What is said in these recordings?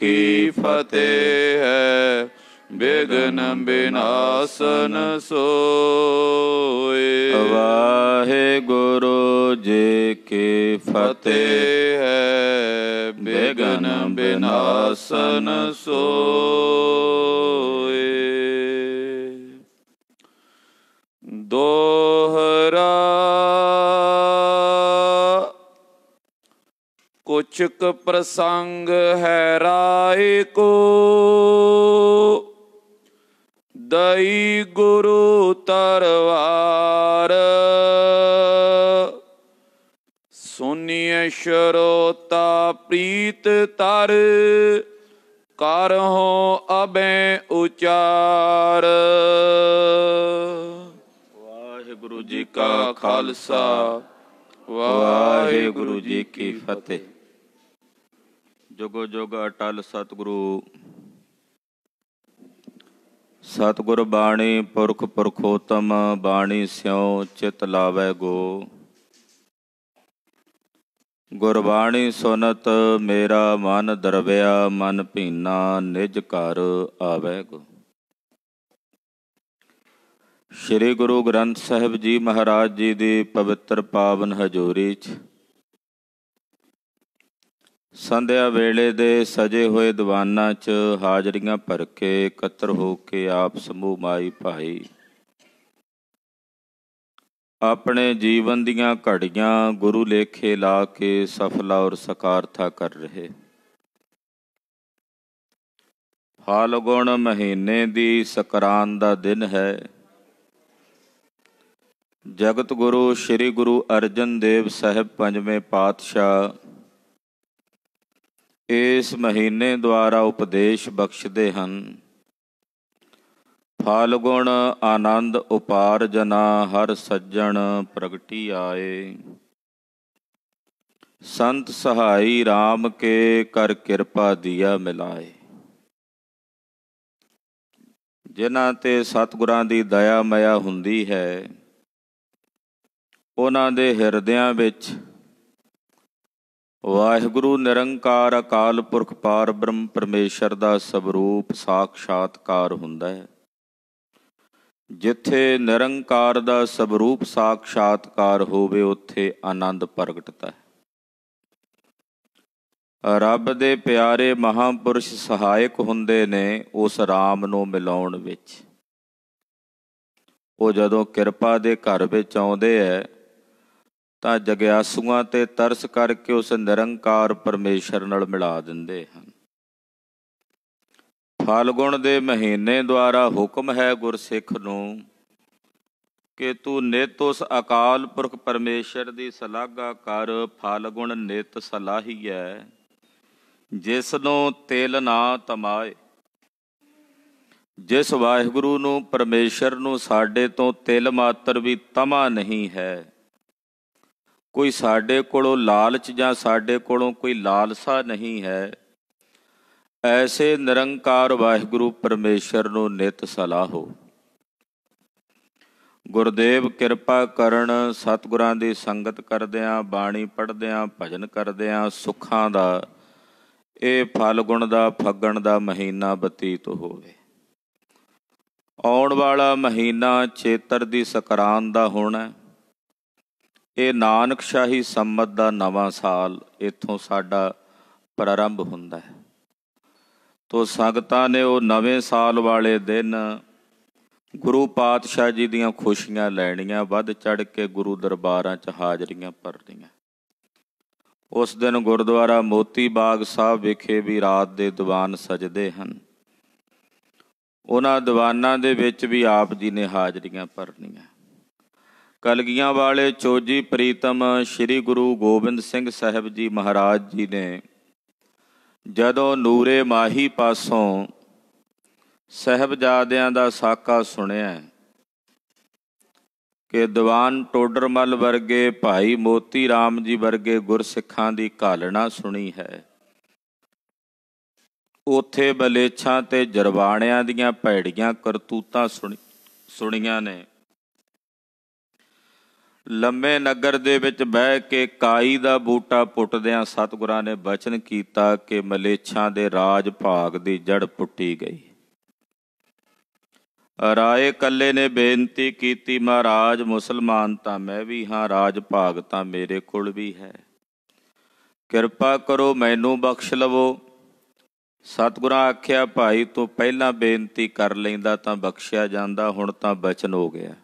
ਕੀ ਫਤਿਹ ਹੈ ਬੇਦਨ ਬਿਨਾਸਨ ਸੋਏ ਵਾਹੇ ਗੁਰੂ ਜੀ ਕੀ ਫਤਿਹ ਹੈ ਬੇਗਨ ਬਿਨਾਸਨ ਸੋਏ ਦੋ ਉਚਕ ਪ੍ਰਸੰਗ ਹੈ ਰਾਏ ਕੋ ਦਈ ਗੁਰੂ ਤਰਵਾਰ ਸੁਨਿਐ ਸ਼ਰੋਤਾ ਪ੍ਰੀਤ ਤਰ ਕਰਹੁ ਅਬੈ ਉਚਾਰ ਵਾਹਿਗੁਰੂ ਜੀ ਕਾ ਖਾਲਸਾ ਵਾਹਿਗੁਰੂ ਜੀ ਕੀ ਫਤਿਹ ਜੁਗੋ ਜੁਗ ਅਟਲ ਸਤਿਗੁਰੂ ਸਤਿਗੁਰ ਬਾਣੀ ਪੁਰਖ ਪੁਰਖੋਤਮ ਬਾਣੀ ਸਿਉ ਚਿਤ ਲਾਵੇ ਗੋ ਗੁਰਬਾਣੀ ਸੁਨਤ ਮੇਰਾ ਮਨ ਦਰਵਿਆ ਮਨ ਭੀਨਾ ਨਿਜ ਘਰ ਆਵੇ ਗੋ ਸ੍ਰੀ ਗੁਰੂ ਗ੍ਰੰਥ ਸਾਹਿਬ ਜੀ ਮਹਾਰਾਜ ਜੀ ਦੀ ਪਵਿੱਤਰ ਪਾਵਨ ਹਜ਼ੂਰੀ 'ਚ ਸੰਧਿਆ ਵੇਲੇ ਦੇ ਸਜੇ ਹੋਏ ਦੀਵਾਨਾਂ 'ਚ ਹਾਜ਼ਰੀਆਂ ਭਰ ਕੇ ਇਕੱਤਰ ਹੋ ਕੇ ਆਪ ਸਮੂਹ ਮਾਈ ਭਾਈ ਆਪਣੇ ਜੀਵਨ ਦੀਆਂ ਘੜੀਆਂ ਗੁਰੂ ਲੇਖੇ ਲਾ ਕੇ ਸਫਲਾ ਔਰ ਸਕਾਰਥਾ ਕਰ ਰਹੇ ਫਾਲਗੁਣ ਮਹੀਨੇ ਦੀ ਸਕਰਾਨ ਦਾ ਦਿਨ ਹੈ ਜਗਤ ਗੁਰੂ ਸ੍ਰੀ ਗੁਰੂ ਅਰਜਨ ਦੇਵ ਸਾਹਿਬ ਪੰਜਵੇਂ ਪਾਤਸ਼ਾਹ ਇਸ ਮਹੀਨੇ ਦੁਆਰਾ ਉਪਦੇਸ਼ ਬਖਸ਼ਦੇ ਹਨ ਫਾਲਗੁਣ ਆਨੰਦ ਉਪਾਰਜਨਾ ਹਰ ਸੱਜਣ ਪ੍ਰਗਟੀ ਆਏ ਸੰਤ ਸਹਾਈ RAM ਕੇ ਕਰ ਕਿਰਪਾ ਦਿਆ ਮਿਲਾਏ ਜਿਨ੍ਹਾਂ ਤੇ ਸਤਿਗੁਰਾਂ ਦੀ ਦਇਆ ਮਇਆ ਹੁੰਦੀ ਹੈ ਉਹਨਾਂ ਦੇ ਹਿਰਦਿਆਂ ਵਿੱਚ ਵਾਹਿਗੁਰੂ ਨਿਰੰਕਾਰ ਅਕਾਲ ਪੁਰਖ ਪਾਰ ਬ੍ਰਹਮ ਪਰਮੇਸ਼ਰ ਦਾ ਸਰੂਪ ਸਾਖਸ਼ਾਤਕਾਰ ਹੁੰਦਾ ਹੈ ਜਿੱਥੇ ਨਿਰੰਕਾਰ ਦਾ ਸਰੂਪ ਸਾਖਸ਼ਾਤਕਾਰ ਹੋਵੇ ਉੱਥੇ ਆਨੰਦ ਪ੍ਰਗਟਦਾ ਹੈ ਰੱਬ ਦੇ ਪਿਆਰੇ ਮਹਾਪੁਰਸ਼ ਸਹਾਇਕ ਹੁੰਦੇ ਨੇ ਉਸ ਰਾਮ ਨੂੰ ਮਿਲਾਉਣ ਵਿੱਚ ਉਹ ਜਦੋਂ ਕਿਰਪਾ ਦੇ ਘਰ ਵਿੱਚ ਆਉਂਦੇ ਐ ਤਾਂ ਜਗਿਆਸੂਆਂ ਤੇ ਤਰਸ ਕਰਕੇ ਉਸ ਨਿਰੰਕਾਰ ਪਰਮੇਸ਼ਰ ਨਾਲ ਮਿਲਾ ਦਿੰਦੇ ਹਨ ਫਾਲਗੁਣ ਦੇ ਮਹੀਨੇ ਦੁਆਰਾ ਹੁਕਮ ਹੈ ਗੁਰਸਿੱਖ ਨੂੰ ਕਿ ਤੂੰ ਨਿਤ ਉਸ ਅਕਾਲ ਪੁਰਖ ਪਰਮੇਸ਼ਰ ਦੀ ਸਲਾਗਾ ਕਰ ਫਾਲਗੁਣ ਨਿਤ ਸਲਾਹੀਐ ਜਿਸ ਨੂੰ ਤਿਲ ਨਾ ਤਮਾਏ ਜਿਸ ਵਾਹਿਗੁਰੂ ਨੂੰ ਪਰਮੇਸ਼ਰ ਨੂੰ ਸਾਡੇ ਤੋਂ ਤਿਲ ਮਾਤਰ ਵੀ ਤਮਾ ਨਹੀਂ ਹੈ ਕੋਈ ਸਾਡੇ ਕੋਲੋਂ ਲਾਲਚ ਜਾਂ ਸਾਡੇ ਕੋਲੋਂ ਕੋਈ ਲਾਲਸਾ ਨਹੀਂ ਹੈ ਐਸੇ ਨਿਰੰਕਾਰ ਵਾਹਿਗੁਰੂ ਪਰਮੇਸ਼ਰ ਨੂੰ ਨਿਤ ਸਲਾਹੋ ਗੁਰਦੇਵ ਕਿਰਪਾ ਕਰਨ ਸਤਿਗੁਰਾਂ ਦੀ ਸੰਗਤ ਕਰਦਿਆਂ ਬਾਣੀ ਪੜ੍ਹਦਿਆਂ ਭਜਨ ਕਰਦਿਆਂ ਸੁੱਖਾਂ ਦਾ ਇਹ ਫਲ ਗੁਣ ਦਾ ਫੱਗਣ ਦਾ ਮਹੀਨਾ ਬਤੀਤ ਹੋਵੇ ਆਉਣ ਵਾਲਾ ਮਹੀਨਾ ਚੇਤਰ ਦੀ ਸਕਰਾਨ ਦਾ ਹੋਣਾ ਹੈ ਇਹ ਨਾਨਕ ਸ਼ਾਹੀ ਸੰਮਤ ਦਾ ਨਵਾਂ ਸਾਲ ਇਥੋਂ ਸਾਡਾ ਪ੍ਰਾਰੰਭ ਹੁੰਦਾ ਹੈ ਤੋ ਸੰਗਤਾਂ ਨੇ ਉਹ ਨਵੇਂ ਸਾਲ ਵਾਲੇ ਦਿਨ ਗੁਰੂ ਪਾਤਸ਼ਾਹ ਜੀ ਦੀਆਂ ਖੁਸ਼ੀਆਂ ਲੈਣੀਆਂ ਵੱਧ ਚੜ ਕੇ ਗੁਰੂ ਦਰਬਾਰਾਂ 'ਚ ਹਾਜ਼ਰੀਆਂ ਭਰਦੀਆਂ ਉਸ ਦਿਨ ਗੁਰਦੁਆਰਾ ਮੋਤੀ ਬਾਗ ਸਾਹਿਬ ਵਿਖੇ ਵੀ ਰਾਤ ਦੇ ਦੀਵਾਨ ਸਜਦੇ ਹਨ ਉਹਨਾਂ ਦੀਵਾਨਾਂ ਦੇ ਵਿੱਚ ਵੀ ਆਪ ਜੀ ਨੇ ਹਾਜ਼ਰੀਆਂ ਭਰਨੀਆਂ ਕਲਗੀਆਂ ਵਾਲੇ ਚੋਜੀ ਪ੍ਰੀਤਮ ਸ੍ਰੀ ਗੁਰੂ ਗੋਬਿੰਦ ਸਿੰਘ ਸਾਹਿਬ ਜੀ ਮਹਾਰਾਜ ਜੀ ਨੇ ਜਦੋਂ ਨੂਰੇ ਮਾਹੀ ਪਾਸੋਂ ਸਹਿਬਜ਼ਾਦਿਆਂ ਦਾ ਸਾਕਾ ਸੁਣਿਆ ਕਿ ਦੀਵਾਨ ਟੋਡਰਮਲ ਵਰਗੇ ਭਾਈ ਮੋਤੀ RAM ਜੀ ਵਰਗੇ ਗੁਰਸਿੱਖਾਂ ਦੀ ਘਾਲਣਾ ਸੁਣੀ ਹੈ ਉਥੇ ਬਲੇਛਾਂ ਤੇ ਜਰਵਾਣਿਆਂ ਦੀਆਂ ਭੈੜੀਆਂ ਕਰਤੂਤਾਂ ਸੁਣੀਆਂ ਨੇ ਲੰਮੇ ਨਗਰ ਦੇ ਵਿੱਚ ਬਹਿ ਕੇ ਕਾਈ ਦਾ ਬੂਟਾ ਪੁੱਟਦਿਆਂ ਸਤਿਗੁਰਾਂ ਨੇ ਬਚਨ ਕੀਤਾ ਕਿ ਮਲੇਛਾਂ ਦੇ ਰਾਜ ਭਾਗ ਦੀ ਜੜ ਪੁੱਟੀ ਗਈ ਰਾਏ ਕੱਲੇ ਨੇ ਬੇਨਤੀ ਕੀਤੀ ਮਹਾਰਾਜ ਮੁਸਲਮਾਨ ਤਾਂ ਮੈਂ ਵੀ ਹਾਂ ਰਾਜ ਭਾਗ ਤਾਂ ਮੇਰੇ ਕੋਲ ਵੀ ਹੈ ਕਿਰਪਾ ਕਰੋ ਮੈਨੂੰ ਬਖਸ਼ ਲਵੋ ਸਤਿਗੁਰਾਂ ਆਖਿਆ ਭਾਈ ਤੂੰ ਪਹਿਲਾਂ ਬੇਨਤੀ ਕਰ ਲੈਂਦਾ ਤਾਂ ਬਖਸ਼ਿਆ ਜਾਂਦਾ ਹੁਣ ਤਾਂ ਬਚਨ ਹੋ ਗਿਆ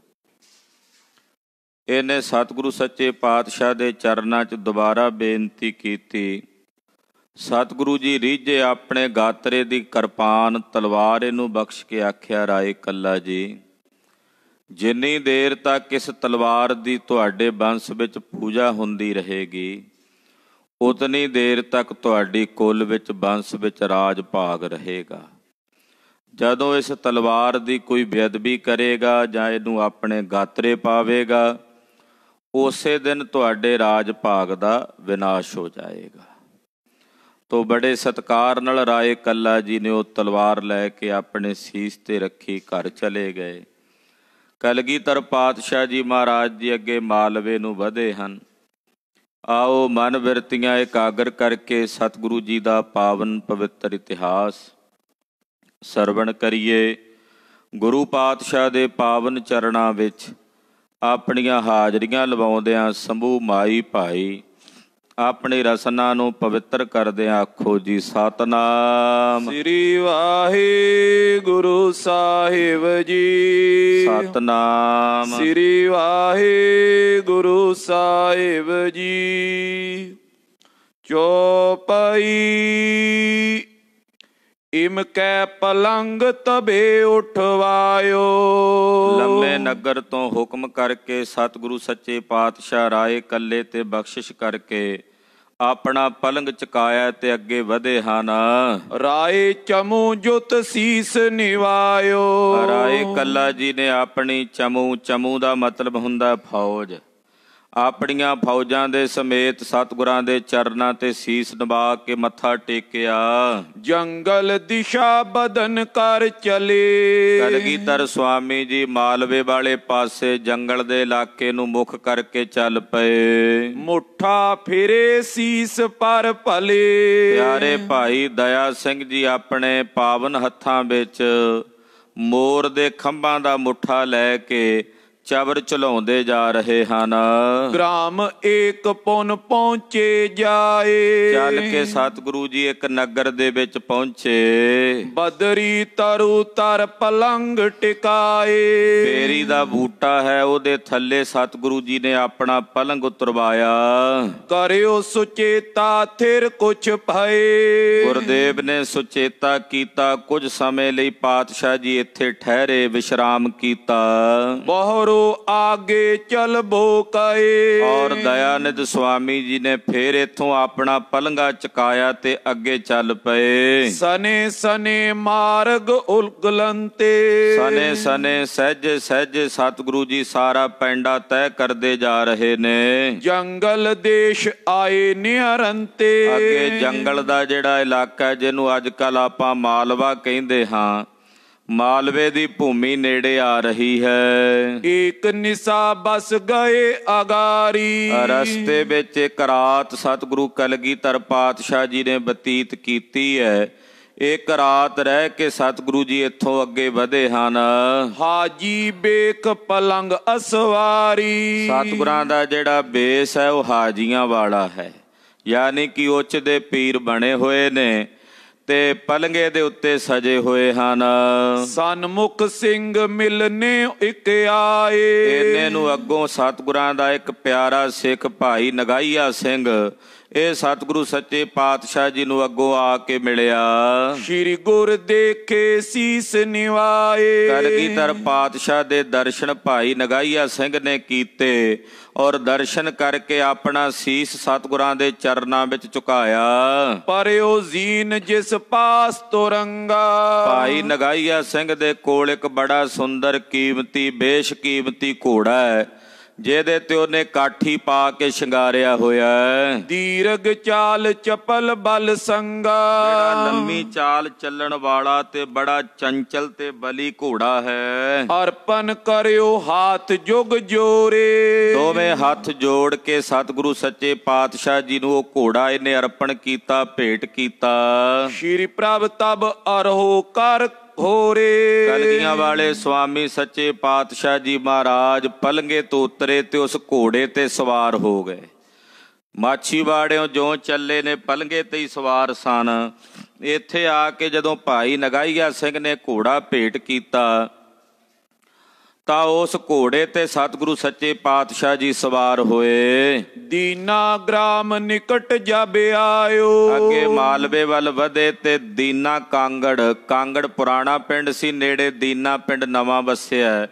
ਇਹਨੇ ਸਤਿਗੁਰੂ ਸੱਚੇ ਪਾਤਸ਼ਾਹ ਦੇ ਚਰਨਾਂ 'ਚ ਦੁਬਾਰਾ ਬੇਨਤੀ ਕੀਤੀ ਸਤਿਗੁਰੂ ਜੀ ਰੀਝੇ ਆਪਣੇ ਗਾਤਰੇ ਦੀ ਕਿਰਪਾਨ ਤਲਵਾਰ ਇਹਨੂੰ ਬਖਸ਼ ਕੇ ਆਖਿਆ ਰਾਏ ਕੱਲਾ ਜੀ ਜਿੰਨੀ ਦੇਰ ਤੱਕ ਇਸ ਤਲਵਾਰ ਦੀ ਤੁਹਾਡੇ ਬੰਸ ਵਿੱਚ ਪੂਜਾ ਹੁੰਦੀ ਰਹੇਗੀ ਉਤਨੀ ਦੇਰ ਤੱਕ ਤੁਹਾਡੀ ਕੁੱਲ ਵਿੱਚ ਬੰਸ ਵਿੱਚ ਰਾਜ ਭਾਗ ਰਹੇਗਾ ਜਦੋਂ ਇਸ ਤਲਵਾਰ ਦੀ ਕੋਈ ਬੇਅਦਬੀ ਕਰੇਗਾ ਜਾਂ ਇਹਨੂੰ ਆਪਣੇ ਗਾਤਰੇ ਪਾਵੇਗਾ ਉਸੇ ਦਿਨ ਤੁਹਾਡੇ ਰਾਜ ਭਾਗ ਦਾ ਵਿਨਾਸ਼ ਹੋ ਜਾਏਗਾ ਤੋਂ ਬੜੇ ਸਤਕਾਰ ਨਾਲ ਰਾਏ ਕੱਲਾ ਜੀ ਨੇ ਉਹ ਤਲਵਾਰ ਲੈ ਕੇ ਆਪਣੇ ਸੀਸ ਤੇ ਰੱਖੀ ਘਰ ਚਲੇ ਗਏ ਕਲਗੀਧਰ ਪਾਤਸ਼ਾਹ ਜੀ ਮਹਾਰਾਜ ਜੀ ਅੱਗੇ ਮਾਲਵੇ ਨੂੰ ਵਧੇ ਹਨ ਆਓ ਮਨ ਬਿਰਤੀਆਂ ਇਕਾਗਰ ਕਰਕੇ ਸਤਿਗੁਰੂ ਜੀ ਦਾ ਪਾਵਨ ਪਵਿੱਤਰ ਇਤਿਹਾਸ ਸਰਵਣ ਕਰੀਏ ਗੁਰੂ ਪਾਤਸ਼ਾਹ ਦੇ ਪਾਵਨ ਚਰਣਾ ਵਿੱਚ ਆਪਣੀਆਂ ਹਾਜ਼ਰੀਆਂ ਲਵਾਉਂਦਿਆਂ ਸੰਭੂ ਮਾਈ ਭਾਈ ਆਪਣੇ ਰਸਨਾ ਨੂੰ ਪਵਿੱਤਰ ਕਰਦੇ ਆਖੋ ਜੀ ਸਤਨਾਮ ਸ੍ਰੀ ਵਾਹਿਗੁਰੂ ਸਾਹਿਬ ਜੀ ਸਤਨਾਮ ਸ੍ਰੀ ਵਾਹਿਗੁਰੂ ਸਾਹਿਬ ਜੀ ਚੋਪਈ ਇਮ ਕੈ ਪਲੰਗ ਤਬੇ ਉਠਵਾਇਓ ਲੰਮੇ ਨਗਰ ਤੋਂ ਹੁਕਮ ਕਰਕੇ ਸਤਿਗੁਰੂ ਸੱਚੇ ਪਾਤਸ਼ਾਹ ਰਾਏ ਕੱਲੇ ਤੇ ਬਖਸ਼ਿਸ਼ ਕਰਕੇ ਆਪਣਾ ਪਲੰਗ ਚਕਾਇਆ ਤੇ ਅੱਗੇ ਵਧੇ ਹਨ ਰਾਏ ਚਮੂ ਜੁਤ ਸੀਸ ਨਿਵਾਇਓ ਰਾਏ ਕੱਲਾ ਜੀ ਨੇ ਆਪਣੀ ਚਮੂ ਚਮੂ ਦਾ ਮਤਲਬ ਹੁੰਦਾ ਫੌਜ ਆਪਣੀਆਂ ਫੌਜਾਂ ਦੇ ਸਮੇਤ ਸਤਗੁਰਾਂ ਦੇ ਚਰਨਾਂ ਤੇ ਸੀਸ ਨਵਾ ਕੇ ਮੱਥਾ ਟੇਕਿਆ ਜੰਗਲ ਦਿਸ਼ਾ ਬਦਨ ਕਰ ਚਲੇ ਕਲਗੀਧਰ ਸੁਆਮੀ ਜੀ ਮਾਲਵੇ ਵਾਲੇ ਪਾਸੇ ਜੰਗਲ ਦੇ ਇਲਾਕੇ ਨੂੰ ਮੁੱਖ ਕਰਕੇ ਚੱਲ ਪਏ ਮੁੱਠਾ ਫਿਰੇ ਸੀਸ ਪਰ ਭਲੇ ਪਿਆਰੇ ਭਾਈ ਦਇਆ ਸਿੰਘ ਜੀ ਆਪਣੇ ਪਾਵਨ ਹੱਥਾਂ ਵਿੱਚ ਮੋਰ ਦੇ ਖੰਭਾਂ ਦਾ ਮੁੱਠਾ ਲੈ ਕੇ ਚਬਰ ਚਲਾਉਂਦੇ ਜਾ ਰਹੇ ਹਨ ਗ੍ਰਾਮ ਏਕ ਪੁਨ ਪਹੁੰਚੇ ਜਾਏ ਚੱਲ ਕੇ ਸਤਿਗੁਰੂ ਜੀ ਇੱਕ ਨਗਰ ਦੇ ਵਿੱਚ ਪਹੁੰਚੇ ਬਦਰੀ ਤਰੂ ਤਰ ਪਲੰਗ ਟਿਕਾਏ ਫੇਰੀ ਦਾ ਬੂਟਾ ਹੈ ਉਹਦੇ ਥੱਲੇ ਸਤਿਗੁਰੂ ਜੀ ਨੇ ਆਪਣਾ ਪਲੰਗ ਉਤਰਵਾਇਆ ਕਰਿਓ ਸੁਚੇਤਾ ਥਿਰ ਕੁਛ ਭਏ ਗੁਰਦੇਵ ਨੇ ਸੁਚੇਤਾ ਕੀਤਾ ਕੁਝ ਸਮੇਂ ਲਈ ਪਾਤਸ਼ਾਹ ਜੀ ਇੱਥੇ ਠਹਿਰੇ ਵਿਸ਼ਰਾਮ ਕੀਤਾ ਬਹੁ ਕਰੋ ਆਗੇ ਬੋ ਕਏ ਔਰ ਦਇਆਨਿਤ ਸੁਆਮੀ ਜੀ ਨੇ ਫੇਰ ਇਥੋਂ ਆਪਣਾ ਪਲੰਗਾ ਚਕਾਇਆ ਤੇ ਅੱਗੇ ਚੱਲ ਪਏ ਸਨੇ ਸਨੇ ਮਾਰਗ ਉਲਗਲੰਤੇ ਸਨੇ ਸਨੇ ਸਹਿਜ ਸਹਿਜ ਸਤਿਗੁਰੂ ਜੀ ਸਾਰਾ ਪੈਂਡਾ ਤੈ ਕਰਦੇ ਜਾ ਰਹੇ ਨੇ ਜੰਗਲ ਦੇਸ਼ ਆਏ ਨਿਹਰੰਤੇ ਅੱਗੇ ਜੰਗਲ ਦਾ ਜਿਹੜਾ ਇਲਾਕਾ ਜਿਹਨੂੰ ਅੱਜ ਕੱਲ ਆਪਾਂ ਮਾਲਵਾ ਕਹਿੰਦੇ ਹਾਂ ਮਾਲਵੇ ਦੀ ਭੂਮੀ ਨੇੜੇ ਆ ਰਹੀ ਹੈ ਇੱਕ ਨਿਸਾ ਬਸ ਗਏ ਅਗਾਰੀ ਰਸਤੇ ਵਿੱਚ ਇੱਕ ਰਾਤ ਸਤਿਗੁਰੂ ਕਲਗੀਧਰ ਪਾਤਸ਼ਾਹ ਜੀ ਨੇ ਬਤੀਤ ਕੀਤੀ ਹੈ ਇੱਕ ਰਾਤ ਰਹਿ ਕੇ ਸਤਿਗੁਰੂ ਜੀ ਇੱਥੋਂ ਅੱਗੇ ਵਧੇ ਹਨ ਹਾਜੀ ਬੇਕ ਪਲੰਗ ਅਸਵਾਰੀ ਸਤਿਗੁਰਾਂ ਦਾ ਜਿਹੜਾ ਬੇਸ ਹੈ ਉਹ ਹਾਜੀਆਂ ਵਾਲਾ ਹੈ ਯਾਨੀ ਕਿ ਉੱਚ ਦੇ ਪੀਰ ਬਣੇ ਹੋਏ ਨੇ ਤੇ ਪਲੰਗੇ ਦੇ ਉੱਤੇ ਸਜੇ ਹੋਏ ਹਨ ਸਨਮੁਖ ਸਿੰਘ ਮਿਲਨੇ ਇੱਕ ਆਏ ਇਹਨੇ ਨੂੰ ਅੱਗੋਂ ਸਤਿਗੁਰਾਂ ਦਾ ਇੱਕ ਪਿਆਰਾ ਸਿੱਖ ਭਾਈ ਨਗਾਈਆ ਸਿੰਘ ਇਹ ਸਤਿਗੁਰੂ ਸੱਚੇ ਪਾਤਸ਼ਾਹ ਜੀ ਨੂੰ ਅੱਗੋਂ ਆ ਕੇ ਮਿਲਿਆ ਸ੍ਰੀ ਗੁਰ ਦੇਖੇ ਸੀਸ ਨਿਵਾਏ ਕਰ ਤਰ ਪਾਤਸ਼ਾਹ ਦੇ ਦਰਸ਼ਨ ਭਾਈ ਨਗਾਈਆ ਸਿੰਘ ਨੇ ਕੀਤੇ ਔਰ ਦਰਸ਼ਨ ਕਰਕੇ ਆਪਣਾ ਸੀਸ ਸਤਗੁਰਾਂ ਦੇ ਚਰਨਾਂ ਵਿੱਚ ਝੁਕਾਇਆ ਪਰ ਉਹ ਜ਼ੀਨ ਜਿਸ ਪਾਸ ਤੁਰੰਗਾ ਭਾਈ ਨਗਾਈਆ ਸਿੰਘ ਦੇ ਕੋਲ ਇੱਕ ਬੜਾ ਸੁੰਦਰ ਕੀਮਤੀ ਬੇਸ਼ਕੀਮਤੀ ਘੋੜਾ ਹੈ ਜਿਹਦੇ ਤੇ ਉਹਨੇ ਕਾਠੀ ਪਾ ਕੇ ਸ਼ਿੰਗਾਰਿਆ ਹੋਇਆ ਹੈ ਦੀਰਗ ਚਾਲ ਚਪਲ ਬਲ ਸੰਗਾ ਜਿਹੜਾ ਲੰਮੀ ਚਾਲ ਚੱਲਣ ਵਾਲਾ ਤੇ ਬੜਾ ਚੰਚਲ ਤੇ ਬਲੀ ਘੋੜਾ ਹੈ ਅਰਪਨ ਕਰਿਓ ਹੱਥ ਜੁਗ ਜੋਰੇ ਦੋਵੇਂ ਹੱਥ ਜੋੜ ਕੇ ਸਤਿਗੁਰੂ ਸੱਚੇ ਪਾਤਸ਼ਾਹ ਜੀ ਨੂੰ ਉਹ ਘੋੜਾ ਇਹਨੇ ਅਰਪਣ ਕੀਤਾ ਭੇਟ ਕੀਤਾ ਸ਼੍ਰੀ ਪ੍ਰਭ ਤਬ ਅਰਹੋ ਕਰ ਹੋਰੇ ਕਲਗੀਆਂ ਵਾਲੇ ਸੁਆਮੀ ਸੱਚੇ ਪਾਤਸ਼ਾਹ ਜੀ ਮਹਾਰਾਜ ਪਲੰਗੇ ਤੋਂ ਉਤਰੇ ਤੇ ਉਸ ਘੋੜੇ ਤੇ ਸਵਾਰ ਹੋ ਗਏ ਮਾਛੀਵਾੜਿਓ ਜੋ ਚੱਲੇ ਨੇ ਪਲੰਗੇ ਤੇ ਹੀ ਸਵਾਰ ਸਨ ਇੱਥੇ ਆ ਕੇ ਜਦੋਂ ਭਾਈ ਨਗਾਈਆ ਸਿੰਘ ਨੇ ਘੋੜਾ ਭੇਟ ਕੀਤਾ ਤਾ ਉਸ ਘੋੜੇ ਤੇ ਸਤਿਗੁਰੂ ਸੱਚੇ ਪਾਤਸ਼ਾਹ ਜੀ ਸਵਾਰ ਹੋਏ ਦੀਨਾ ਗ੍ਰਾਮ ਨਿਕਟ ਜਬ ਆਇਓ ਅੱਗੇ ਮਾਲਵੇ ਵੱਲ ਵਧੇ ਤੇ ਦੀਨਾ ਕਾਂਗੜ ਕਾਂਗੜ ਪੁਰਾਣਾ ਪਿੰਡ ਸੀ ਨੇੜੇ ਦੀਨਾ ਪਿੰਡ ਨਵਾਂ ਵਸਿਆ ਹੈ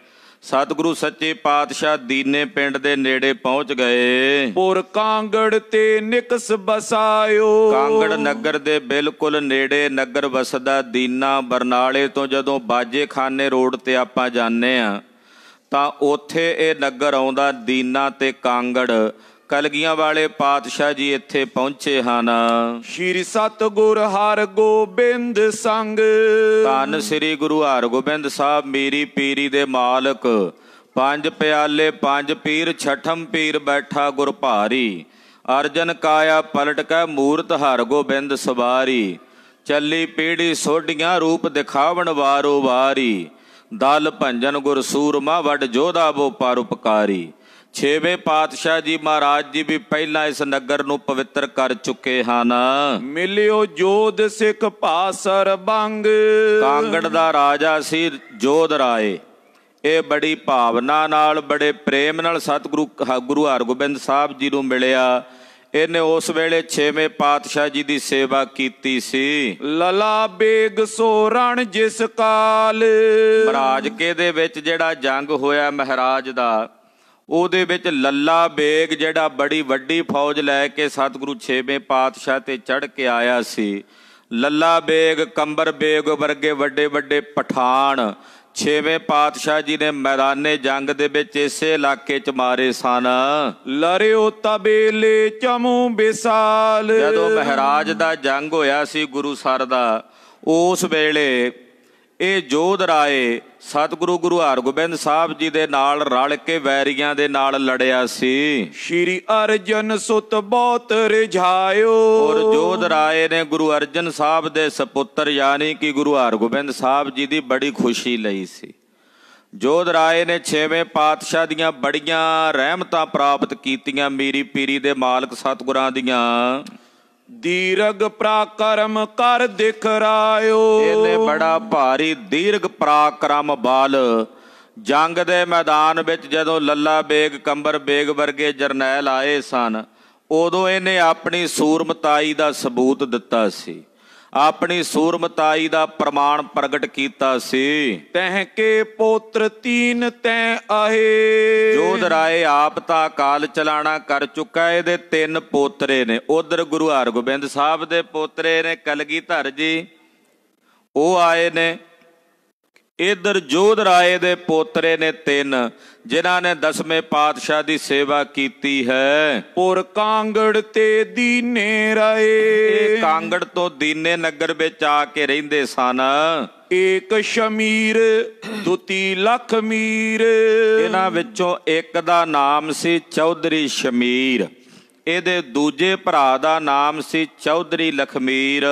ਸਤਿਗੁਰੂ ਸੱਚੇ ਪਾਤਸ਼ਾਹ ਦੀਨੇ ਪਿੰਡ ਦੇ ਨੇੜੇ ਪਹੁੰਚ ਗਏ ਪੁਰ ਕਾਂਗੜ ਤੇ ਨਿਕਸ ਬਸਾਇਓ ਕਾਂਗੜ ਨਗਰ ਦੇ ਬਿਲਕੁਲ ਨੇੜੇ ਨਗਰ ਵਸਦਾ ਦੀਨਾ ਬਰਨਾਲੇ ਤੋਂ ਜਦੋਂ ਬਾਜੇਖਾਨੇ ਰੋਡ ਤੇ ਆਪਾਂ ਜਾਂਦੇ ਆ ਤਾਂ ਉਥੇ ਇਹ ਨਗਰ ਆਉਂਦਾ ਦੀਨਾ ਤੇ ਕਾਂਗੜ ਕਲਗੀਆਂ ਵਾਲੇ ਪਾਤਸ਼ਾਹ ਜੀ ਇੱਥੇ ਪਹੁੰਚੇ ਹਨ ਸ਼੍ਰੀ ਸਤਗੁਰ ਹਰ ਗੋਬਿੰਦ ਸੰਗ ਧੰਨ ਸ੍ਰੀ ਗੁਰੂ ਹਰਗੋਬਿੰਦ ਸਾਹਿਬ ਮੇਰੀ ਪੀਰੀ ਦੇ ਮਾਲਕ ਪੰਜ ਪਿਆਲੇ ਪੰਜ ਪੀਰ ਛਠਮ ਪੀਰ ਬੈਠਾ ਗੁਰ ਭਾਰੀ ਅਰਜਨ ਕਾਇਆ ਪਲਟ ਕੈ ਮੂਰਤ ਹਰ ਗੋਬਿੰਦ ਸਵਾਰੀ ਚੱਲੀ ਪੀੜੀ ਸੋਢੀਆਂ ਰੂਪ ਦਿਖਾਵਣ ਵਾਰੋ ਵਾਰੀ ਦਲ ਭੰਜਨ ਗੁਰ ਸੂਰਮਾ ਵੱਡ ਜੋਧਾ ਬੋ ਪਰ ਉਪਕਾਰੀ ਛੇਵੇਂ ਪਾਤਸ਼ਾਹ ਜੀ ਮਹਾਰਾਜ ਜੀ ਵੀ ਪਹਿਲਾਂ ਇਸ ਨਗਰ ਨੂੰ ਪਵਿੱਤਰ ਕਰ ਚੁੱਕੇ ਹਨ ਮਿਲਿਓ ਜੋਧ ਸਿੱਖ ਪਾਸਰ ਬੰਗ ਕਾਂਗੜ ਦਾ ਰਾਜਾ ਸੀ ਜੋਧ ਰਾਏ ਇਹ ਬੜੀ ਭਾਵਨਾ ਨਾਲ ਬੜੇ ਪ੍ਰੇਮ ਨਾਲ ਸਤਿਗੁਰੂ ਗੁਰੂ ਹਰਗੋਬਿੰਦ ਸਾਹਿਬ ਜੀ ਨੂੰ ਮਿਲਿਆ ਇਹਨੇ ਉਸ ਵੇਲੇ 6ਵੇਂ ਪਾਤਸ਼ਾਹ ਜੀ ਦੀ ਸੇਵਾ ਕੀਤੀ ਸੀ ਲਲਾ ਬੇਗ ਸੋਰਣ ਜਿਸ ਕਾਲ ਮਹਾਰਾਜ ਕੇ ਦੇ ਵਿੱਚ ਜਿਹੜਾ ਜੰਗ ਹੋਇਆ ਮਹਾਰਾਜ ਦਾ ਉਹਦੇ ਵਿੱਚ ਲੱਲਾ ਬੇਗ ਜਿਹੜਾ ਬੜੀ ਵੱਡੀ ਫੌਜ ਲੈ ਕੇ ਸਤਿਗੁਰੂ 6ਵੇਂ ਪਾਤਸ਼ਾਹ ਤੇ ਚੜ ਕੇ ਆਇਆ ਸੀ ਲੱਲਾ ਬੇਗ ਕੰਬਰ ਬੇਗ ਵਰਗੇ ਵੱਡੇ ਵੱਡੇ ਪਠਾਨ ਛੇਵੇਂ ਪਾਤਸ਼ਾਹ ਜੀ ਨੇ ਮੈਦਾਨੇ ਜੰਗ ਦੇ ਵਿੱਚ ਇਸੇ ਇਲਾਕੇ 'ਚ ਮਾਰੇ ਸਨ ਲਰਿਓ ਤਬੇਲੇ ਚਮੂ ਬਿਸਾਲ ਜਦੋਂ ਮਹਾਰਾਜ ਦਾ ਜੰਗ ਹੋਇਆ ਸੀ ਗੁਰੂ ਸਰ ਦਾ ਉਸ ਵੇਲੇ ਇਹ ਜੋਧ ਰਾਏ ਸਤਿਗੁਰੂ ਗੁਰੂ ਹਰਗੋਬਿੰਦ ਸਾਹਿਬ ਜੀ ਦੇ ਨਾਲ ਰਲ ਕੇ ਵੈਰੀਆਂ ਦੇ ਨਾਲ ਲੜਿਆ ਸੀ ਸ਼੍ਰੀ ਅਰਜਨ ਸੁਤ ਬਹੁਤ ਰਿਝਾਇਓ ਔਰ ਜੋਧ ਰਾਏ ਨੇ ਗੁਰੂ ਅਰਜਨ ਸਾਹਿਬ ਦੇ ਸੁਪੁੱਤਰ ਯਾਨੀ ਕਿ ਗੁਰੂ ਹਰਗੋਬਿੰਦ ਸਾਹਿਬ ਜੀ ਦੀ ਬੜੀ ਖੁਸ਼ੀ ਲਈ ਸੀ ਜੋਧ ਰਾਏ ਨੇ 6ਵੇਂ ਪਾਤਸ਼ਾਹ ਦੀਆਂ ਬੜੀਆਂ ਰਹਿਮਤਾਂ ਪ੍ਰਾਪਤ ਕੀਤੀਆਂ ਮੀਰੀ ਪੀਰੀ ਦੇ ਮਾਲਕ ਸਤਗੁਰਾਂ ਦੀਆਂ ਦੀਰਗ ਪ੍ਰਾਕਰਮ ਕਰ ਦਿਖ ਰਾਇਓ ਇਹਨੇ ਬੜਾ ਭਾਰੀ ਦੀਰਗ ਪ੍ਰਾਕਰਮ ਬਾਲ ਜੰਗ ਦੇ ਮੈਦਾਨ ਵਿੱਚ ਜਦੋਂ ਲੱਲਾ ਬੇਗ ਕੰਬਰ ਬੇਗ ਵਰਗੇ ਜਰਨੈਲ ਆਏ ਸਨ ਉਦੋਂ ਇਹਨੇ ਆਪਣੀ ਸੂਰਮਤਾਈ ਦਾ ਸਬੂਤ ਦਿੱਤਾ ਸੀ ਆਪਣੀ ਸੂਰਮਤਾਈ ਦਾ ਪ੍ਰਮਾਣ ਪ੍ਰਗਟ ਕੀਤਾ ਸੀ ਤਹਿ ਕੇ ਪੁੱਤਰ ਤੀਨ ਤੈ ਆਹੇ ਜੋਧ ਰਾਏ ਆਪ ਤਾਂ ਕਾਲ ਚਲਾਣਾ ਕਰ ਚੁੱਕਾ ਇਹਦੇ ਤਿੰਨ ਪੋਤਰੇ ਨੇ ਉਧਰ ਗੁਰੂ ਹਰਗੋਬਿੰਦ ਸਾਹਿਬ ਦੇ ਪੋਤਰੇ ਨੇ ਕਲਗੀਧਰ ਜੀ ਉਹ ਆਏ ਨੇ ਇਧਰ ਜੋਧ ਰਾਏ ਦੇ ਪੋਤਰੇ ਨੇ ਤਿੰਨ ਜਿਨ੍ਹਾਂ ਨੇ ਦਸਵੇਂ ਪਾਤਸ਼ਾਹ ਦੀ ਸੇਵਾ ਕੀਤੀ ਹੈ ਪੁਰ ਕਾਂਗੜ ਤੇ ਦੀਨੇ ਰਾਏ ਕਾਂਗੜ ਤੋਂ ਦੀਨੇ ਨਗਰ ਵਿੱਚ ਆ ਕੇ ਰਹਿੰਦੇ ਸਨ ਇੱਕ ਸ਼ਮੀਰ ਦੁਤੀ ਲਖ ਮੀਰ ਇਹਨਾਂ ਵਿੱਚੋਂ ਇੱਕ ਦਾ ਨਾਮ ਸੀ ਚੌਧਰੀ ਸ਼ਮੀਰ ਇਹਦੇ ਦੂਜੇ ਭਰਾ ਦਾ ਨਾਮ ਸੀ ਚੌਧਰੀ ਲਖਮੀਰ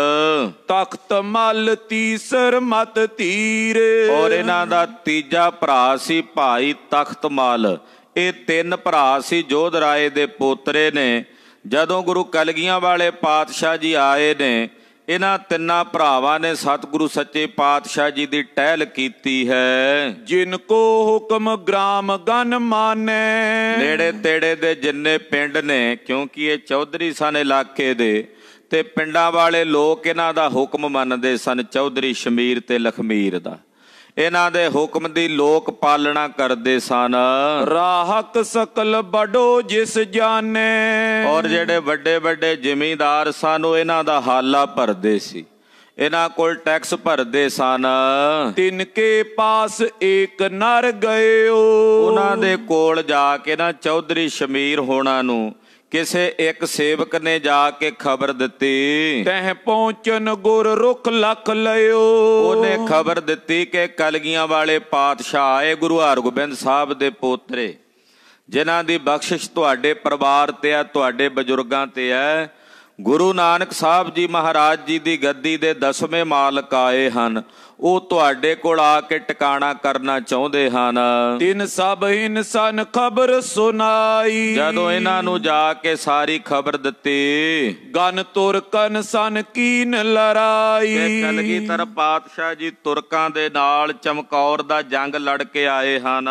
ਤਖਤ ਮਲ ਤੀਸਰ ਮਤ ਤੀਰ ਔਰ ਇਹਨਾਂ ਦਾ ਤੀਜਾ ਭਰਾ ਸੀ ਭਾਈ ਤਖਤ ਮਲ ਇਹ ਤਿੰਨ ਭਰਾ ਸੀ ਜੋਧ ਰਾਏ ਦੇ ਪੋਤਰੇ ਨੇ ਜਦੋਂ ਗੁਰੂ ਕਲਗੀਆਂ ਵਾਲੇ ਪਾਤਸ਼ਾਹ ਜੀ ਆਏ ਨੇ ਇਹਨਾਂ ਤਿੰਨਾਂ ਭਰਾਵਾਂ ਨੇ ਸਤਿਗੁਰੂ ਸੱਚੇ ਪਾਤਸ਼ਾਹ ਜੀ ਦੀ ਟਹਿਲ ਕੀਤੀ ਹੈ ਜਿਨ ਕੋ ਹੁਕਮ ਗ੍ਰਾਮ ਗਨ ਮਾਨੈ ਨੇੜੇ ਤੇੜੇ ਦੇ ਜਿੰਨੇ ਪਿੰਡ ਨੇ ਕਿਉਂਕਿ ਇਹ ਚੌਧਰੀ ਸਨ ਇਲਾਕੇ ਦੇ ਤੇ ਪਿੰਡਾਂ ਵਾਲੇ ਲੋਕ ਇਹਨਾਂ ਦਾ ਹੁਕਮ ਮੰਨਦੇ ਸਨ ਚੌਧਰੀ ਸ਼ਮੀਰ ਤੇ ਲਖਮੀਰ ਦਾ ਇਹਨਾਂ ਦੇ ਹੁਕਮ ਦੀ ਲੋਕ ਪਾਲਣਾ ਕਰਦੇ ਸਨ ਰਾਹਕ ਸਕਲ ਬੜੋ ਜਿਸ ਜਾਣੇ ਔਰ ਜਿਹੜੇ ਵੱਡੇ ਵੱਡੇ ਜ਼ਿਮੀਂਦਾਰ ਸਨ ਉਹ ਇਹਨਾਂ ਦਾ ਹਾਲਾ ਭਰਦੇ ਸੀ ਇਹਨਾਂ ਕੋਲ ਟੈਕਸ ਭਰਦੇ ਸਨ ਤਿੰਨ ਕੇ ਪਾਸ ਇੱਕ ਨਰ ਗਏ ਉਹਨਾਂ ਦੇ ਕੋਲ ਜਾ ਕੇ ਨਾ ਚੌਧਰੀ ਸ਼ਮੀਰ ਹੋਣਾ ਨੂੰ ਕਿਸੇ ਇੱਕ ਸੇਵਕ ਨੇ ਜਾ ਕੇ ਖਬਰ ਦਿੱਤੀ ਤਹ ਪਹੁੰਚਨ ਗੁਰ ਰੁਖ ਲਖ ਲਿਓ ਉਹਨੇ ਖਬਰ ਦਿੱਤੀ ਕਿ ਕਲਗੀਆਂ ਵਾਲੇ ਪਾਤਸ਼ਾਹ ਆਏ ਗੁਰੂ ਹਰਗੋਬਿੰਦ ਸਾਹਿਬ ਦੇ ਪੋਤਰੇ ਜਿਨ੍ਹਾਂ ਦੀ ਬਖਸ਼ਿਸ਼ ਤੁਹਾਡੇ ਪਰਿਵਾਰ ਤੇ ਆ ਤੁਹਾਡੇ ਬਜ਼ੁਰਗਾਂ ਤੇ ਆ ਗੁਰੂ ਨਾਨਕ ਸਾਹਿਬ ਜੀ ਮਹਾਰਾਜ ਜੀ ਦੀ ਗੱਦੀ ਦੇ ਦਸਵੇਂ ਮਾਲਕ ਆਏ ਹਨ ਉਹ ਤੁਹਾਡੇ ਕੋਲ ਆ ਕੇ ਟਿਕਾਣਾ ਕਰਨਾ ਚਾਹੁੰਦੇ ਹਨ ਤਿੰਨ ਸਭ ਇਨਸਾਨ ਖਬਰ ਸੁਣਾਈ ਜਦੋਂ ਇਹਨਾਂ ਨੂੰ ਜਾ ਕੇ ਸਾਰੀ ਖਬਰ ਦਿੱਤੀ ਗਨ ਤੁਰਕਨ ਸਨ ਕੀਨ ਲੜਾਈ ਤੇ ਤਰ ਪਾਤਸ਼ਾਹ ਜੀ ਤੁਰਕਾਂ ਦੇ ਨਾਲ ਚਮਕੌਰ ਦਾ ਜੰਗ ਲੜ ਕੇ ਆਏ ਹਨ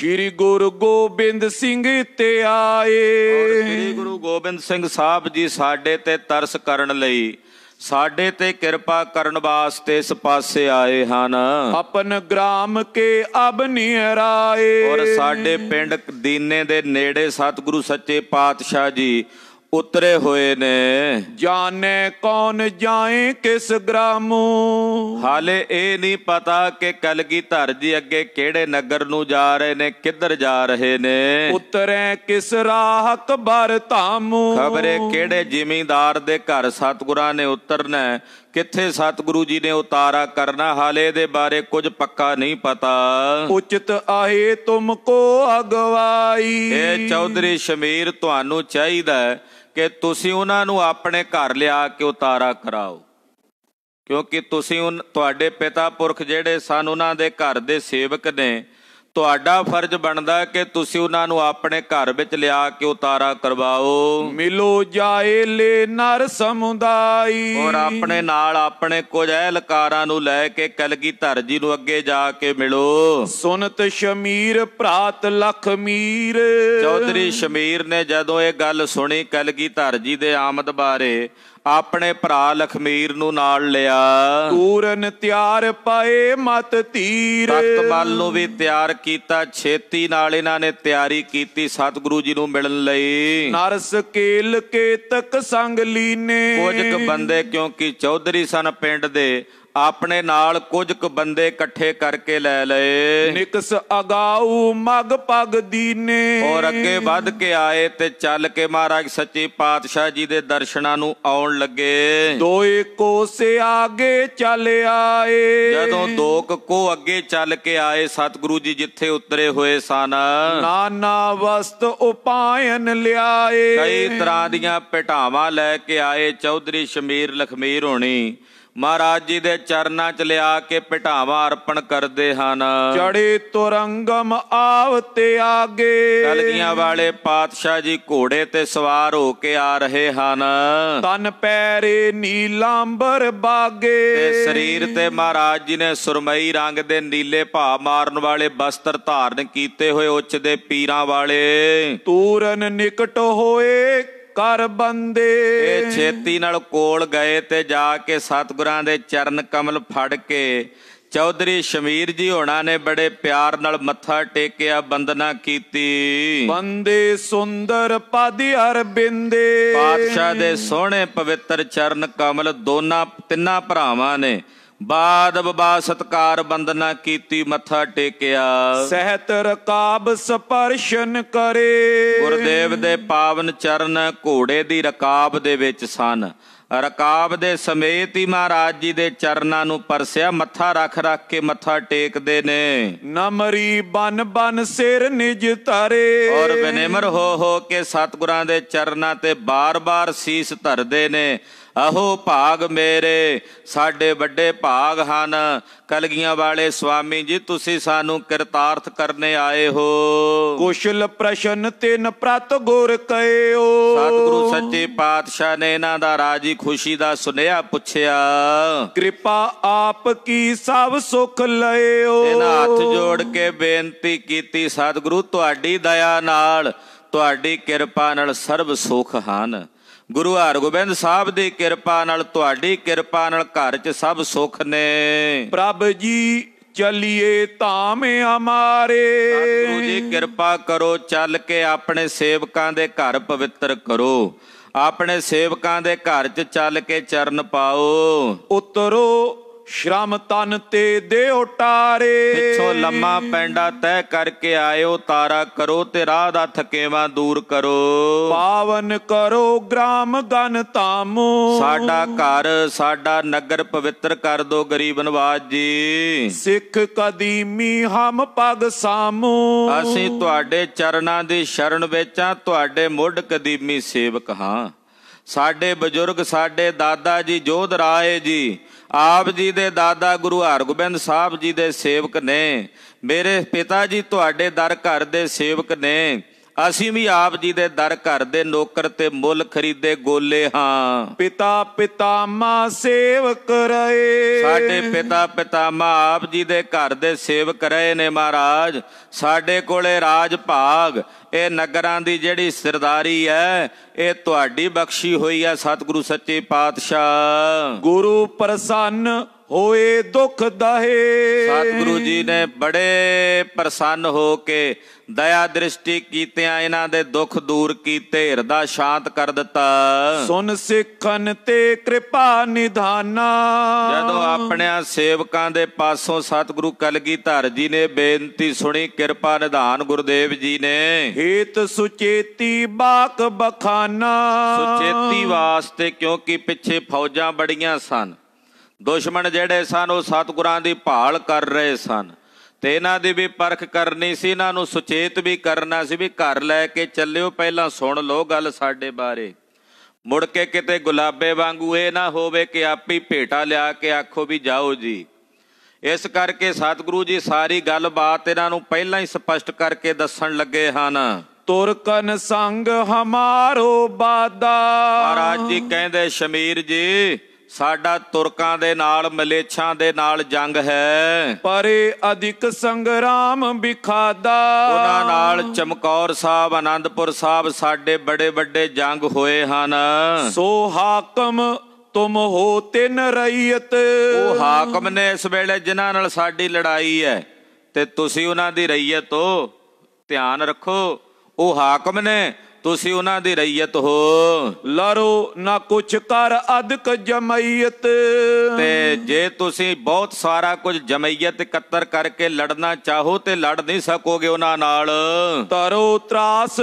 ਸ੍ਰੀ ਗੁਰੂ ਗੋਬਿੰਦ ਸਿੰਘ ਤੇ ਆਏ ਸ੍ਰੀ ਗੁਰੂ ਗੋਬਿੰਦ ਸਿੰਘ ਸਾਹਿਬ ਜੀ ਸਾਡੇ ਤੇ ਤਰਸ ਕਰਨ ਲਈ ਸਾਡੇ ਤੇ ਕਿਰਪਾ ਕਰਨ ਵਾਸਤੇ ਇਸ ਪਾਸੇ ਆਏ ਹਨ ਆਪਨ ਗ੍ਰਾਮ ਕੇ ਅਬ ਨਿਹਰਾਏ ਔਰ ਸਾਡੇ ਪਿੰਡ ਦੀਨੇ ਦੇ ਨੇੜੇ ਸਤਿਗੁਰੂ ਸੱਚੇ ਪਾਤਸ਼ਾਹ ਜੀ ਉਤਰੇ ਹੋਏ ਨੇ ਜਾਣੇ ਕੌਣ ਜਾਏ ਕਿਸ ਗ੍ਰਾਮੂ ਹਾਲੇ ਇਹ ਨਹੀਂ ਪਤਾ ਕਿ ਕਲਗੀਧਰ ਜੀ ਅੱਗੇ ਕਿਹੜੇ ਨਗਰ ਨੂੰ ਜਾ ਰਹੇ ਨੇ ਕਿੱਧਰ ਜਾ ਰਹੇ ਨੇ ਉਤਰੇ ਕਿਸ ਰਾਹ ਅਕਬਰ ਧਾਮੂ ਖਬਰੇ ਕਿਹੜੇ ਜ਼ਿਮੀਂਦਾਰ ਦੇ ਘਰ ਸਤਗੁਰਾਂ ਨੇ ਉਤਰਨਾ ਕਿੱਥੇ ਸਤਿਗੁਰੂ ਜੀ ਨੇ ਉਤਾਰਾ ਕਰਨਾ ਹਾਲੇ ਦੇ ਬਾਰੇ ਕੁਝ ਪੱਕਾ ਨਹੀਂ ਪਤਾ ਉਚਿਤ ਆਏ ਤੁਮ ਕੋ ਅਗਵਾਈ ਇਹ ਚੌਧਰੀ ਸ਼ਮੀਰ ਤੁਹਾਨੂੰ ਚਾਹੀਦਾ ਕਿ ਤੁਸੀਂ ਉਹਨਾਂ ਨੂੰ ਆਪਣੇ ਘਰ ਲਿਆ ਕੇ ਉਤਾਰਾ ਕਰਾਓ ਕਿਉਂਕਿ ਤੁਸੀਂ ਤੁਹਾਡੇ ਪਿਤਾ ਪੁਰਖ ਜਿਹੜੇ ਸਨ ਉਹਨਾਂ ਦੇ ਘਰ ਦੇ ਸੇਵਕ ਨੇ ਤੁਹਾਡਾ ਫਰਜ਼ ਬਣਦਾ ਕਿ ਤੁਸੀਂ ਉਹਨਾਂ ਨੂੰ ਆਪਣੇ ਘਰ ਵਿੱਚ ਲਿਆ ਕੇ ਉਤਾਰਾ ਕਰਵਾਓ ਮਿਲੋ ਜਾਏ ਲੈ ਨਰ ਸਮੁਦਾਈ ਔਰ ਆਪਣੇ ਨਾਲ ਆਪਣੇ ਕੁਝ ਅਹਿਲਕਾਰਾਂ ਨੂੰ ਲੈ ਕੇ ਕਲਗੀ ਧਰ ਜੀ ਨੂੰ ਅੱਗੇ ਜਾ ਕੇ ਮਿਲੋ ਸੁਨਤ ਸ਼ਮੀਰ ਭਰਾਤ ਲਖਮੀਰ ਚੌਧਰੀ ਸ਼ਮੀਰ ਨੇ ਜਦੋਂ ਇਹ ਗੱਲ ਸੁਣੀ ਕਲਗੀ ਧਰ ਜੀ ਦੇ ਆਮਦ ਬਾਰੇ ਆਪਣੇ ਭਰਾ ਲਖਮੀਰ ਨੂੰ ਨਾਲ ਲਿਆ ਪੂਰਨ ਤਿਆਰ ਪਾਏ ਮਤ ਤੀਰ ਤਖਤਪਾਲ ਨੂੰ ਵੀ ਤਿਆਰ ਕੀਤਾ ਛੇਤੀ ਨਾਲ ਇਹਨਾਂ ਨੇ ਤਿਆਰੀ ਕੀਤੀ ਸਤਿਗੁਰੂ ਜੀ ਨੂੰ ਮਿਲਣ ਲਈ ਨਰਸ ਕੇਲ ਕੇ ਤੱਕ ਸੰਗ ਲੀਨੇ ਕੁਝ ਕ ਬੰਦੇ ਕਿਉਂਕਿ ਚੌਧਰੀ ਸਨ ਪਿੰਡ ਦੇ ਆਪਣੇ ਨਾਲ ਕੁਝ ਕੁ ਬੰਦੇ ਇਕੱਠੇ ਕਰਕੇ ਲੈ ਲਏ ਨਿਕਸ ਅਗਾਉ ਮਗ ਪਗ ਦੀਨੇ ਔਰ ਅੱਗੇ ਵੱਧ ਕੇ ਆਏ ਤੇ ਚੱਲ ਕੇ ਮਹਾਰਾਜ ਸੱਚੇ ਪਾਤਸ਼ਾਹ ਜੀ ਦੇ ਦਰਸ਼ਨਾਂ ਨੂੰ ਆਉਣ ਲੱਗੇ ਦੋਏ ਕੋਸੇ ਆਗੇ ਚੱਲ ਆਏ ਜਦੋਂ ਦੋਕ ਕੋ ਅੱਗੇ ਚੱਲ ਕੇ ਆਏ ਸਤਿਗੁਰੂ ਜੀ ਜਿੱਥੇ ਉਤਰੇ ਹੋਏ ਸਨ ਨਾਨਾ ਵਸਤ ਉਪਾਇਨ ਲਿਆਏ ਕਈ ਤਰ੍ਹਾਂ ਦੀਆਂ ਪਟਾਵਾਂ ਲੈ ਕੇ ਆਏ ਚੌਧਰੀ ਸ਼ਮੀਰ ਲਖਮੀਰ ਹੋਣੀ ਮਹਾਰਾਜ ਜੀ ਦੇ ਚਰਨਾਂ 'ਚ ਲਿਆ ਕੇ ਪਟਾਵਾ ਅਰਪਣ ਕਰਦੇ ਹਨ ਚੜੇ ਤੁਰੰਗਮ ਆਵਤੇ ਆਗੇ ਕਲਗੀਆਂ ਵਾਲੇ ਪਾਤਸ਼ਾਹ ਜੀ ਘੋੜੇ ਤੇ ਸਵਾਰ ਹੋ ਕੇ ਆ ਰਹੇ ਹਨ ਤਨ ਪੈਰੇ ਨੀਲਾਂਬਰ ਬਾਗੇ ਤੇ ਸਰੀਰ ਤੇ ਮਹਾਰਾਜ ਜੀ ਨੇ ਸੁਰਮਈ ਰੰਗ ਦੇ ਨੀਲੇ ਭਾ ਮਾਰਨ ਵਾਲੇ ਬਸਤਰ ਧਾਰਨ ਕੀਤੇ ਹੋਏ ਉੱਚ ਦੇ ਪੀਰਾਂ ਵਾਲੇ ਤੂਰਨ ਨਿਕਟ ਹੋਏ ਕਰ ਬੰਦੇ ਇਹ ਛੇਤੀ ਨਾਲ ਕੋਲ ਗਏ ਤੇ ਜਾ ਕੇ ਸਤਿਗੁਰਾਂ ਦੇ ਚਰਨ ਕਮਲ ਫੜ ਕੇ ਚੌਧਰੀ ਸ਼ਮੀਰ ਜੀ ਹੋਣਾ ਨੇ ਬੜੇ ਪਿਆਰ ਨਾਲ ਮੱਥਾ ਟੇਕਿਆ ਬੰਦਨਾ ਕੀਤੀ ਬੰਦੇ ਸੁੰਦਰ ਪਦ ਅਰਬਿੰਦੇ ਪਾਤਸ਼ਾਹ ਦੇ ਸੋਹਣੇ ਪਵਿੱਤਰ ਚਰਨ ਕਮਲ ਦੋਨਾਂ ਤਿੰਨਾਂ ਭਰਾਵਾਂ ਨੇ ਬਾਦ ਬਬਾ ਸਤਕਾਰ ਬੰਦਨਾ ਕੀਤੀ ਮੱਥਾ ਟੇਕਿਆ ਸਹਿਤ ਰਕਾਬ ਸਪਰਸ਼ਨ ਕਰੇ ਗੁਰਦੇਵ ਦੇ ਪਾਵਨ ਚਰਨ ਘੋੜੇ ਦੀ ਰਕਾਬ ਦੇ ਵਿੱਚ ਸਨ ਰਕਾਬ ਦੇ ਸਮੇਤ ਹੀ ਮਹਾਰਾਜ ਜੀ ਦੇ ਚਰਨਾਂ ਨੂੰ ਪਰਸਿਆ ਮੱਥਾ ਰੱਖ ਰੱਖ ਕੇ ਮੱਥਾ ਟੇਕਦੇ ਨੇ ਨਮਰੀ ਬਨ ਬਨ ਸਿਰ ਨਿਜ ਤਰੇ ਔਰ ਬਨੇਮਰ ਹੋ ਹੋ ਕੇ ਸਤਗੁਰਾਂ ਦੇ ਚਰਨਾਂ ਤੇ ਬਾਰ-ਬਾਰ ਸੀਸ ਧਰਦੇ ਨੇ ਅਹੋ ਭਾਗ ਮੇਰੇ ਸਾਡੇ ਵੱਡੇ ਭਾਗ ਹਨ ਕਲਗੀਆਂ ਵਾਲੇ ਸੁਆਮੀ ਜੀ ਤੁਸੀਂ ਸਾਨੂੰ ਕਿਰਤਾਰਥ ਕਰਨੇ ਆਏ ਹੋ ਕੁਸ਼ਲ ਪ੍ਰਸ਼ਨ ਤਿੰਨ ਪ੍ਰਤ ਗੁਰ ਕਹਿਓ ਸਤਿਗੁਰੂ ਸੱਚੇ ਪਾਤਸ਼ਾਹ ਨੇ ਇਹਨਾਂ ਦਾ ਰਾਜੀ ਖੁਸ਼ੀ ਦਾ ਸੁਨੇਹਾ ਪੁੱਛਿਆ ਕਿਰਪਾ ਆਪ ਕੀ ਸਭ ਸੁਖ ਲਇਓ ਇਹਨਾਂ ਹੱਥ ਜੋੜ ਕੇ ਬੇਨਤੀ ਕੀਤੀ ਸਤਿਗੁਰੂ ਤੁਹਾਡੀ ਦਇਆ ਨਾਲ ਤੁਹਾਡੀ ਕਿਰਪਾ ਨਾਲ ਸਰਬ ਸੁਖ ਹਨ ਗੁਰੂ ਹਰਗੋਬਿੰਦ ਸਾਹਿਬ ਦੀ ਕਿਰਪਾ ਨਾਲ ਤੁਹਾਡੀ ਕਿਰਪਾ ਨਾਲ ਘਰ 'ਚ ਸਭ ਸੁੱਖ ਨੇ ਪ੍ਰਭ ਜੀ ਚਲਿਏ ਧਾਮ ਅਮਾਰੇ ਸਤਿਗੁਰੂ ਜੀ ਕਿਰਪਾ ਕਰੋ ਚੱਲ ਕੇ ਆਪਣੇ ਸੇਵਕਾਂ ਦੇ ਘਰ ਪਵਿੱਤਰ ਕਰੋ ਆਪਣੇ ਸੇਵਕਾਂ ਦੇ ਘਰ 'ਚ ਚੱਲ ਕੇ ਚਰਨ ਪਾਓ ਉਤਰੋ ਸ਼ਰਮ ਤਨ ਤੇ ਦੇ ਉਟਾਰੇ ਪਿੱਛੋਂ ਲੰਮਾ ਪੈਂਡਾ ਤੈ ਕਰਕੇ ਆਇਓ ਤਾਰਾ ਕਰੋ ਤੇ ਰਾਹ ਦਾ ਥਕੇਵਾ ਦੂਰ ਕਰੋ ਪਾਵਨ ਕਰੋ ਗ੍ਰਾਮ ਗਨ ਤਾਮ ਸਾਡਾ ਘਰ ਸਾਡਾ ਨਗਰ ਪਵਿੱਤਰ ਕਰ ਦੋ ਗਰੀਬ ਨਵਾਜ ਜੀ ਸਿੱਖ ਕਦੀਮੀ ਹਮ ਪਗ ਸਾਮੋ ਅਸੀਂ ਤੁਹਾਡੇ ਚਰਨਾਂ ਦੀ ਸ਼ਰਨ ਵਿੱਚ ਆ ਤੁਹਾਡੇ ਮੁੱਢ ਕਦੀਮੀ ਸੇਵਕ ਹਾਂ ਸਾਡੇ ਬਜ਼ੁਰਗ ਸਾਡੇ ਦਾਦਾ ਜੀ ਜੋਧ ਰਾਏ ਜੀ ਆਪ ਜੀ ਦੇ ਦਾਦਾ ਗੁਰੂ ਹਰਗੋਬਿੰਦ ਸਾਹਿਬ ਜੀ ਦੇ ਸੇਵਕ ਨੇ ਮੇਰੇ ਪਿਤਾ ਜੀ ਤੁਹਾਡੇ ਦਰ ਘਰ ਦੇ ਸੇਵਕ ਨੇ ਅਸੀਂ ਵੀ ਆਪ ਜੀ ਦੇ ਦਰ ਘਰ ਦੇ ਨੌਕਰ ਤੇ ਮੁੱਲ ਖਰੀਦੇ ਗੋਲੇ ਹਾਂ ਪਿਤਾ ਪਿਤਾ ਮਾ ਸੇਵਕ ਰਏ ਸਾਡੇ ਪਿਤਾ ਪਿਤਾ ਮਾ ਆਪ ਜੀ ਦੇ ਘਰ ਦੇ ਸੇਵਕ ਰਹੇ ਨੇ ਮਹਾਰਾਜ ਸਾਡੇ ਕੋਲੇ ਰਾਜ ਭਾਗ ਇਹ ਨਗਰਾਂ ਦੀ ਜਿਹੜੀ ਸਰਦਾਰੀ ਹੈ ਇਹ ਤੁਹਾਡੀ ਬਖਸ਼ੀ ਹੋਈ ਹੈ ਸਤਿਗੁਰੂ ਸੱਚੇ ਪਾਤਸ਼ਾਹ ਗੁਰੂ ਪ੍ਰਸੰਨ ਹੋਏ ਦੁੱਖ ਦਹੇ ਸਤਿਗੁਰੂ ਜੀ ਨੇ ਬੜੇ ਪ੍ਰਸੰਨ ਹੋ ਕੇ ਦਇਆ ਦ੍ਰਿਸ਼ਟੀ ਕੀਤਿਆਂ ਇਹਨਾਂ ਦੇ ਦੁੱਖ ਦੂਰ ਕੀਤੇ ਹਿਰਦਾ ਸ਼ਾਂਤ ਕਰ ਦਿੱਤਾ ਸੁਨ ਸਿੱਖਨ ਤੇ ਕਿਰਪਾ ਨਿਧਾਨਾ ਜਦੋਂ ਆਪਣਿਆਂ ਸੇਵਕਾਂ ਦੇ ਪਾਸੋਂ ਸਤਿਗੁਰੂ ਕਲਗੀਧਰ ਜੀ ਨੇ ਬੇਨਤੀ ਸੁਣੀ ਕਿਰਪਾ ਨਿਧਾਨ ਗੁਰਦੇਵ ਜੀ ਨੇ ਹੀਤ ਸੁਚੇਤੀ ਬਾਕ ਬਖਾਨਾ ਸੁਚੇਤੀ ਵਾਸਤੇ ਕਿਉਂਕਿ ਪਿੱਛੇ ਫੌਜਾਂ ਬੜੀਆਂ ਸਨ ਦੁਸ਼ਮਣ ਜਿਹੜੇ ਸਨ ਉਹ ਸਤਗੁਰਾਂ ਦੀ ਭਾਲ ਕਰ ਰਹੇ ਸਨ ਤੇ ਇਹਨਾਂ ਦੀ ਵੀ ਪਰਖ ਕਰਨੀ ਸੀ ਇਹਨਾਂ ਨੂੰ ਸੁਚੇਤ ਵੀ ਕਰਨਾ ਸੀ ਵੀ ਘਰ ਲੈ ਕੇ ਚੱਲਿਓ ਪਹਿਲਾਂ ਸੁਣ ਲਓ ਗੱਲ ਸਾਡੇ ਬਾਰੇ ਮੁੜ ਕੇ ਕਿਤੇ ਗੁਲਾਬੇ ਵਾਂਗੂ ਇਹ ਨਾ ਹੋਵੇ ਕਿ ਆਪੀ ਭੇਟਾ ਲਿਆ ਕੇ ਆਖੋ ਵੀ ਜਾਓ ਜੀ ਇਸ ਕਰਕੇ ਸਤਿਗੁਰੂ ਜੀ ਸਾਰੀ ਗੱਲਬਾਤ ਇਹਨਾਂ ਨੂੰ ਪਹਿਲਾਂ ਹੀ ਸਪਸ਼ਟ ਕਰਕੇ ਦੱਸਣ ਲੱਗੇ ਹਨ ਤੁਰਕਨ ਸੰਗ ਹਮਾਰੋ ਬਾਦਾ ਮਹਾਰਾਜ ਜੀ ਕਹਿੰਦੇ ਸ਼ਮੀਰ ਜੀ ਸਾਡਾ ਤੁਰਕਾਂ ਦੇ ਨਾਲ ਮਲੇਛਾਂ ਦੇ ਨਾਲ ਜੰਗ ਹੈ ਪਰ ਅਧਿਕ ਸੰਗਰਾਮ ਵਿਖਾਦਾ ਉਹਨਾਂ ਨਾਲ ਚਮਕੌਰ ਸਾਹਿਬ ਆਨੰਦਪੁਰ ਸਾਹਿਬ ਸਾਡੇ ਬੜੇ ਵੱਡੇ ਜੰਗ ਹੋਏ ਹਨ ਸੋ ਹਾਕਮ ਤੁਮ ਹੋ ਤਿੰਨ ਰਈਅਤ ਉਹ ਹਾਕਮ ਨੇ ਇਸ ਵੇਲੇ ਜਿਨ੍ਹਾਂ ਨਾਲ ਸਾਡੀ ਲੜਾਈ ਹੈ ਤੇ ਤੁਸੀਂ ਉਹਨਾਂ ਦੀ ਰਈਅਤ ਹੋ ਧਿਆਨ ਰੱਖੋ ਉਹ ਹਾਕਮ ਨੇ ਤੁਸੀਂ ਉਹਨਾਂ ਦੀ ਰਈਅਤ ਹੋ ਲਾਰੋ ਨਾ ਕੁਛ ਕਰ ਅਦਕ ਜਮਈਅਤ ਤੇ ਜੇ ਤੁਸੀਂ ਬਹੁਤ ਸਾਰਾ ਕੁਝ ਜਮਈਅਤ ਇਕੱਤਰ ਕਰਕੇ ਲੜਨਾ ਚਾਹੋ ਤੇ ਲੜ ਨਹੀਂ ਸਕੋਗੇ ਉਹਨਾਂ ਨਾਲ ਤਰੋ ਤਰਾਸ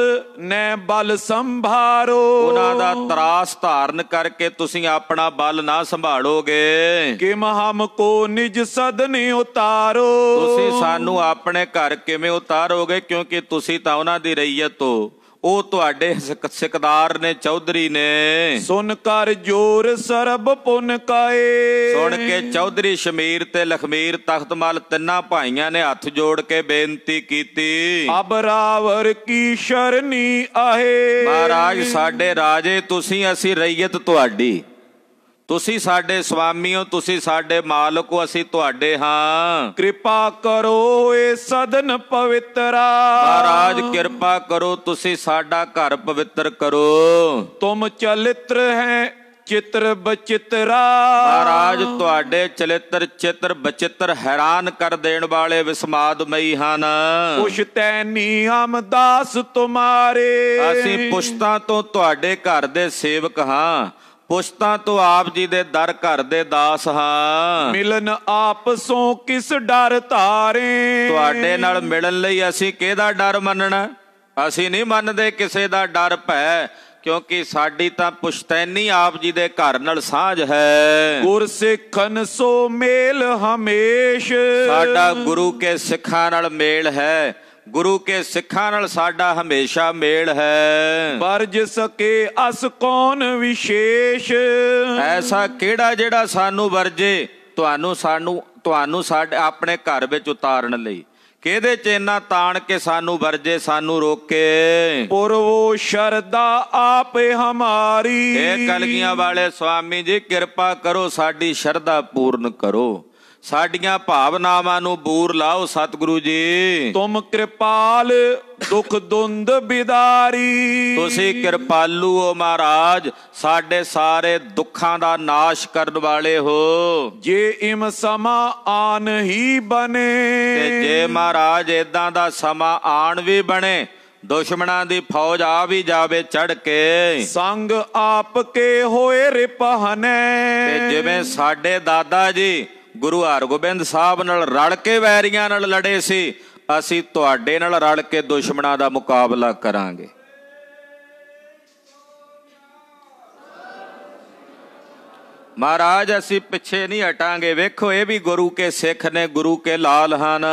ਨੈ ਬਲ ਸੰਭਾਰੋ ਉਹਨਾਂ ਦਾ ਤਰਾਸ ਧਾਰਨ ਕਰਕੇ ਤੁਸੀਂ ਆਪਣਾ ਬਲ ਨਾ ਸੰਭਾਲੋਗੇ ਕਿ ਮਹਮ ਕੋ ਨਿਜ ਸਦਨ ਉਤਾਰੋ ਤੁਸੀਂ ਸਾਨੂੰ ਆਪਣੇ ਘਰ ਕਿਵੇਂ ਉਤਾਰੋਗੇ ਕਿਉਂਕਿ ਤੁਸੀਂ ਤਾਂ ਉਹਨਾਂ ਦੀ ਰਈਅਤ ਹੋ ਉਹ ਤੁਹਾਡੇ ਸਿਕਦਾਰ ਨੇ ਚੌਧਰੀ ਨੇ ਸੁਨ ਕਰ ਜੋਰ ਸਰਬ ਪੁਨ ਕਾਏ ਸੁਣ ਕੇ ਚੌਧਰੀ ਸ਼ਮੀਰ ਤੇ ਲਖਮੀਰ ਤਖਤਮਲ ਤਿੰਨਾਂ ਭਾਈਆਂ ਨੇ ਹੱਥ ਜੋੜ ਕੇ ਬੇਨਤੀ ਕੀਤੀ ਅਬ ਰਾਵਰ ਕੀ ਸ਼ਰਨੀ ਆਹੇ ਮਹਾਰਾਜ ਸਾਡੇ ਰਾਜੇ ਤੁਸੀਂ ਅਸੀਂ ਰਈਅਤ ਤੁਹਾਡੀ ਤੁਸੀਂ ਸਾਡੇ ਸੁਆਮੀ ਹੋ ਤੁਸੀਂ ਸਾਡੇ ਮਾਲਕ ਹੋ ਅਸੀਂ ਤੁਹਾਡੇ ਹਾਂ ਕਿਰਪਾ ਕਰੋ ਏ ਸਦਨ ਪਵਿੱਤਰਾ ਮਹਾਰਾਜ ਕਿਰਪਾ ਕਰੋ ਤੁਸੀਂ ਸਾਡਾ ਘਰ ਪਵਿੱਤਰ ਕਰੋ ਤੁਮ ਚਲਿਤ੍ਰ ਹੈ ਚਿੱਤਰ ਬਚਿਤਰਾ ਮਹਾਰਾਜ ਤੁਹਾਡੇ ਚਲਿੱਤਰ ਚਿੱਤਰ ਬਚਿੱਤਰ ਹੈਰਾਨ ਕਰ ਦੇਣ ਵਾਲੇ ਵਿਸਮਾਦਮਈ ਹਨ ਪੁਸ਼ ਤੈਨੀ ਅਮਦਾਸ ਤੁਮਾਰੇ ਅਸੀਂ ਪੁਸ਼ਤਾਂ ਤੋਂ ਤੁਹਾਡੇ ਘਰ ਦੇ ਸੇਵਕ ਹਾਂ ਪੁਸ਼ਤਾ ਤੋਂ ਆਪ ਜੀ ਦੇ ਦਰ ਘਰ ਦੇ ਦਾਸ ਹਾਂ ਮਿਲਨ ਆਪਸੋਂ ਕਿਸ ਡਰ ਧਾਰੇ ਤੁਹਾਡੇ ਨਾਲ ਮਿਲਣ ਲਈ ਅਸੀਂ ਕਿਹਦਾ ਡਰ ਮੰਨਣਾ ਅਸੀਂ ਨਹੀਂ ਮੰਨਦੇ ਕਿਸੇ ਦਾ ਡਰ ਭੈ ਕਿਉਂਕਿ ਸਾਡੀ ਤਾਂ ਪੁਸ਼ਤੈਨੀ ਆਪ ਜੀ ਦੇ ਘਰ ਨਾਲ ਸਾਝ ਹੈ ਗੁਰ ਸਿੱਖਨ ਸੋ ਮੇਲ ਹਮੇਸ਼ ਸਾਡਾ ਗੁਰੂ ਕੇ ਸਿੱਖਾਂ ਨਾਲ ਮੇਲ ਹੈ ਗੁਰੂ ਕੇ ਸਿੱਖਾਂ ਨਾਲ ਸਾਡਾ ਹਮੇਸ਼ਾ ਮੇਲ ਹੈ ਪਰ ਜਿਸ ਕੇ ਅਸ ਕੌਣ ਵਿਸ਼ੇਸ਼ ਐਸਾ ਕਿਹੜਾ ਜਿਹੜਾ ਸਾਨੂੰ ਵਰਜੇ ਤੁਹਾਨੂੰ ਸਾਨੂੰ ਤੁਹਾਨੂੰ ਸਾਡੇ ਆਪਣੇ ਘਰ ਵਿੱਚ ਉਤਾਰਨ ਲਈ ਕਿਹਦੇ ਚ ਇਨਾ ਤਾਣ ਕੇ ਸਾਨੂੰ ਵਰਜੇ ਸਾਨੂੰ ਰੋਕੇ ਪੁਰਵੋ ਸ਼ਰਦਾ ਆਪੇ ਹਮਾਰੀ ਇਹ ਕਲਗੀਆਂ ਵਾਲੇ ਸਵਾਮੀ ਜੀ ਕਿਰਪਾ ਕਰੋ ਸਾਡੀ ਸ਼ਰਦਾ ਪੂਰਨ ਕਰੋ ਸਾਡੀਆਂ ਭਾਵਨਾਵਾਂ ਨੂੰ ਬੂਰ ਲਾਓ ਸਤਿਗੁਰੂ ਜੀ ਤੁਮ ਕਿਰਪਾਲ ਦੁਖ ਦੁੰਦ ਬਿਦਾਰੀ ਤੁਸੀਂ ਕਿਰਪਾਲੂ ਹੋ ਮਹਾਰਾਜ ਸਾਡੇ ਸਾਰੇ ਦੁੱਖਾਂ ਦਾ ਨਾਸ਼ ਕਰਨ ਵਾਲੇ ਹੋ ਜੇ ਇਮ ਸਮਾ ਆਨ ਹੀ ਬਨੇ ਤੇ ਜੇ ਮਹਾਰਾਜ ਇਦਾਂ ਦਾ ਸਮਾ ਆਣ ਵੀ ਬਣੇ ਦੁਸ਼ਮਣਾਂ ਦੀ ਫੌਜ ਆ ਵੀ ਜਾਵੇ ਚੜ ਕੇ ਸੰਗ ਆਪ ਕੇ ਹੋਏ ਰਿਪਹਨੇ ਤੇ ਜਿਵੇਂ ਸਾਡੇ ਦਾਦਾ ਜੀ ਗੁਰੂ ਹਰਗੋਬਿੰਦ ਸਾਹਿਬ ਨਾਲ ਰਲ ਕੇ ਵੈਰੀਆਂ ਨਾਲ ਲੜੇ ਸੀ ਅਸੀਂ ਤੁਹਾਡੇ ਨਾਲ ਰਲ ਕੇ ਦੁਸ਼ਮਣਾਂ ਦਾ ਮੁਕਾਬਲਾ ਕਰਾਂਗੇ ਮਹਾਰਾਜ ਅਸੀਂ ਪਿੱਛੇ ਨਹੀਂ ਹਟਾਂਗੇ ਵੇਖੋ ਇਹ ਵੀ ਗੁਰੂ ਕੇ ਸਿੱਖ ਨੇ ਗੁਰੂ ਕੇ ਲਾਲ ਹਨ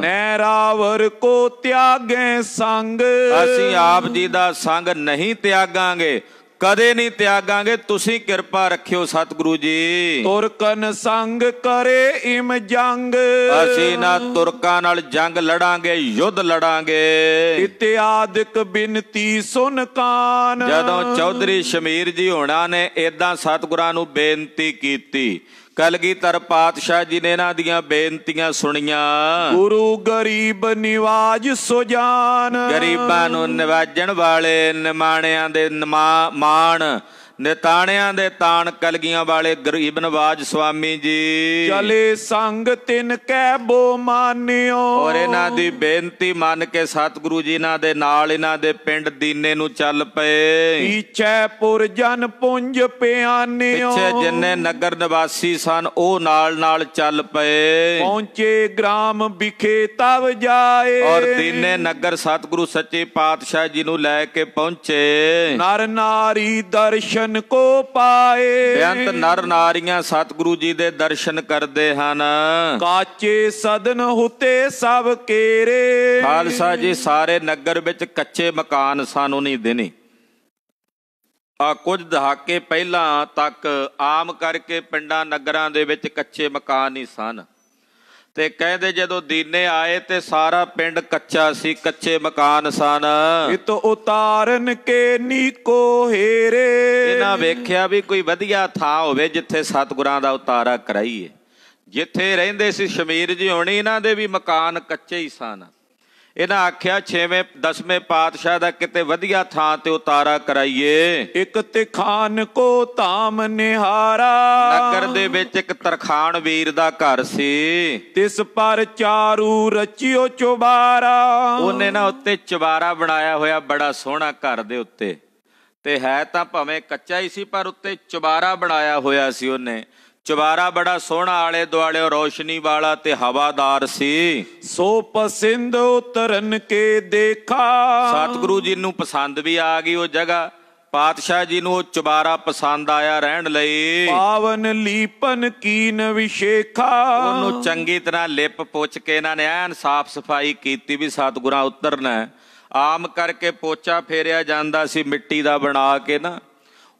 ਨਹਿਰਾਵਰ ਕੋ ਤਿਆਗੇ ਸੰਗ ਅਸੀਂ ਆਪ ਜੀ ਦਾ ਸੰਗ ਨਹੀਂ ਤਿਆਗਾਂਗੇ ਕਦੇ ਨਹੀਂ ਤਿਆਗਾਂਗੇ ਤੁਸੀਂ ਕਿਰਪਾ ਰੱਖਿਓ ਸਤਿਗੁਰੂ ਜੀ ਤੁਰਕਨ ਸੰਗ ਕਰੇ ਇਮ ਜੰਗ ਅਸੀਂ ਨਾ ਤੁਰਕਾਂ ਨਾਲ ਜੰਗ ਲੜਾਂਗੇ ਯੁੱਧ ਲੜਾਂਗੇ ਇਤਿਆਦਿਕ ਬਿਨਤੀ ਸੁਨ ਕਾਨ ਜਦੋਂ ਚੌਧਰੀ ਸ਼ਮੀਰ ਜੀ ਹੋਣਾ ਨੇ ਇਦਾਂ ਸਤਿਗੁਰਾਂ ਨੂੰ ਬੇਨਤੀ ਕੀਤੀ ਕਲਗੀਧਰ ਪਾਤਸ਼ਾਹ ਜੀ ਨੇ ਇਹਨਾਂ ਦੀਆਂ ਬੇਨਤੀਆਂ ਸੁਣੀਆਂ ਗੁਰੂ ਗਰੀਬ ਨਿਵਾਜ ਸੁਜਾਨ ਗਰੀਬਾਂ ਨੂੰ ਨਿਵਾਜਣ ਵਾਲੇ ਨਿਮਾਣਿਆਂ ਦੇ ਮਾਣ ਨਿਤਾਣਿਆਂ ਦੇ ਤਾਣ ਕਲਗੀਆਂ ਵਾਲੇ ਗਰੀਬ ਨਵਾਜ ਸੁਆਮੀ ਜੀ ਚਲੇ ਸੰਗ ਤਿਨ ਕੈ ਬੋ ਮਾਨਿਓ ਔਰ ਇਹਨਾਂ ਦੀ ਬੇਨਤੀ ਮੰਨ ਕੇ ਸਤਿਗੁਰੂ ਜੀ ਇਹਨਾਂ ਦੇ ਨਾਲ ਇਹਨਾਂ ਦੇ ਪਿੰਡ ਦੀਨੇ ਨੂੰ ਚੱਲ ਪਏ ਪੁਰ ਜਨ ਪੁੰਜ ਪਿਆਨਿਓ ਪਿੱਛੇ ਜਿੰਨੇ ਨਗਰ ਨਿਵਾਸੀ ਸਨ ਉਹ ਨਾਲ ਨਾਲ ਚੱਲ ਪਏ ਪਹੁੰਚੇ ਗ੍ਰਾਮ ਵਿਖੇ ਤਵ ਜਾਏ ਔਰ ਦੀਨੇ ਨਗਰ ਸਤਿਗੁਰੂ ਸੱਚੇ ਪਾਤਸ਼ਾਹ ਜੀ ਨੂੰ ਲੈ ਕੇ ਪਹੁੰਚੇ ਨਰ ਨਾਰੀ ਦਰਸ਼ਨ ਦਰਸ਼ਨ ਕੋ ਪਾਏ ਬੇਅੰਤ ਨਰ ਨਾਰੀਆਂ ਸਤਿਗੁਰੂ ਜੀ ਦੇ ਦਰਸ਼ਨ ਕਰਦੇ ਹਨ ਕਾਚੇ ਸਦਨ ਹੁਤੇ ਸਭ ਕੇਰੇ ਖਾਲਸਾ ਜੀ ਸਾਰੇ ਨਗਰ ਵਿੱਚ ਕੱਚੇ ਮਕਾਨ ਸਾਨੂੰ ਨਹੀਂ ਦੇਣੇ ਆ ਕੁਝ ਦਹਾਕੇ ਪਹਿਲਾਂ ਤੱਕ ਆਮ ਕਰਕੇ ਪਿੰਡਾਂ ਨਗਰਾਂ ਦੇ ਵਿੱਚ ਕੱਚੇ ਮਕਾਨ ਹੀ ਸਨ ਤੇ ਕਹਿੰਦੇ ਜਦੋਂ ਦੀਨੇ ਆਏ ਤੇ ਸਾਰਾ ਪਿੰਡ ਕੱਚਾ ਸੀ ਕੱਚੇ ਮਕਾਨ ਸਨ ਇਤੋਂ ਉਤਾਰਨ ਕੇ ਨੀਕੋ ਹੇਰੇ ਇਹਨਾਂ ਵੇਖਿਆ ਵੀ ਕੋਈ ਵਧੀਆ ਥਾਂ ਹੋਵੇ ਜਿੱਥੇ ਸਤਗੁਰਾਂ ਦਾ ਉਤਾਰਾ ਕਰਾਈਏ ਜਿੱਥੇ ਰਹਿੰਦੇ ਸੀ ਸ਼ਮੀਰ ਜੀ ਹੁਣ ਇਹਨਾਂ ਦੇ ਵੀ ਮਕਾਨ ਕੱਚੇ ਹੀ ਸਨ ਇਹਨਾਂ ਆਖਿਆ 6ਵੇਂ 10ਵੇਂ ਪਾਤਸ਼ਾਹ ਦਾ ਕਿਤੇ ਵਧੀਆ ਥਾਂ ਤੇ ਉਤਾਰਾ ਕਰਾਈਏ ਇੱਕ ਤੇ ਖਾਨ ਕੋ ਧਾਮ ਨਿਹਾਰਾ ਨਗਰ ਦੇ ਵਿੱਚ ਇੱਕ ਤਰਖਾਨ ਵੀਰ ਦਾ ਘਰ ਸੀ ਤਿਸ ਪਰ ਚਾਰੂ ਰਚਿਓ ਚੁਬਾਰਾ ਉਹਨੇ ਨਾ ਉੱਤੇ ਚੁਬਾਰਾ ਬਣਾਇਆ ਹੋਇਆ ਬੜਾ ਸੋਹਣਾ ਘਰ ਦੇ ਉੱਤੇ ਤੇ ਹੈ ਤਾਂ ਭਵੇਂ ਕੱਚਾ ਹੀ ਸੀ ਪਰ ਉੱਤੇ ਚੁਬਾਰਾ ਬਣਾਇਆ ਹੋਇਆ ਸੀ ਉਹਨੇ ਚਵਾਰਾ ਬੜਾ ਸੋਹਣਾ ਆਲੇ ਦੁਆਲੇ ਰੋਸ਼ਨੀ ਵਾਲਾ ਤੇ ਹਵਾਦਾਰ ਸੀ ਸੋ ਪਸੰਦ ਉਤਰਨ ਕੇ ਦੇਖਾ ਸਤਿਗੁਰੂ ਜੀ ਨੂੰ ਪਸੰਦ ਵੀ ਆ ਗਈ ਉਹ ਜਗ੍ਹਾ ਪਾਤਸ਼ਾਹ ਜੀ ਨੂੰ ਉਹ ਚਵਾਰਾ ਪਸੰਦ ਆਇਆ ਰਹਿਣ ਲਈ ਪਾਵਨ ਲੀਪਨ ਕੀਨ ਵਿਸ਼ੇਖਾ ਉਹਨੂੰ ਚੰਗੀ ਤਰ੍ਹਾਂ ਲਿਪ ਪੁੱਛ ਕੇ ਇਹਨਾਂ ਨੇ ਐਨ ਸਾਫ਼ ਸਫਾਈ ਕੀਤੀ ਵੀ ਸਤਿਗੁਰਾਂ ਉਤਰਨਾ ਆਮ ਕਰਕੇ ਪੋਚਾ ਫੇਰਿਆ ਜਾਂਦਾ ਸੀ ਮਿੱਟੀ ਦਾ ਬਣਾ ਕੇ ਨਾ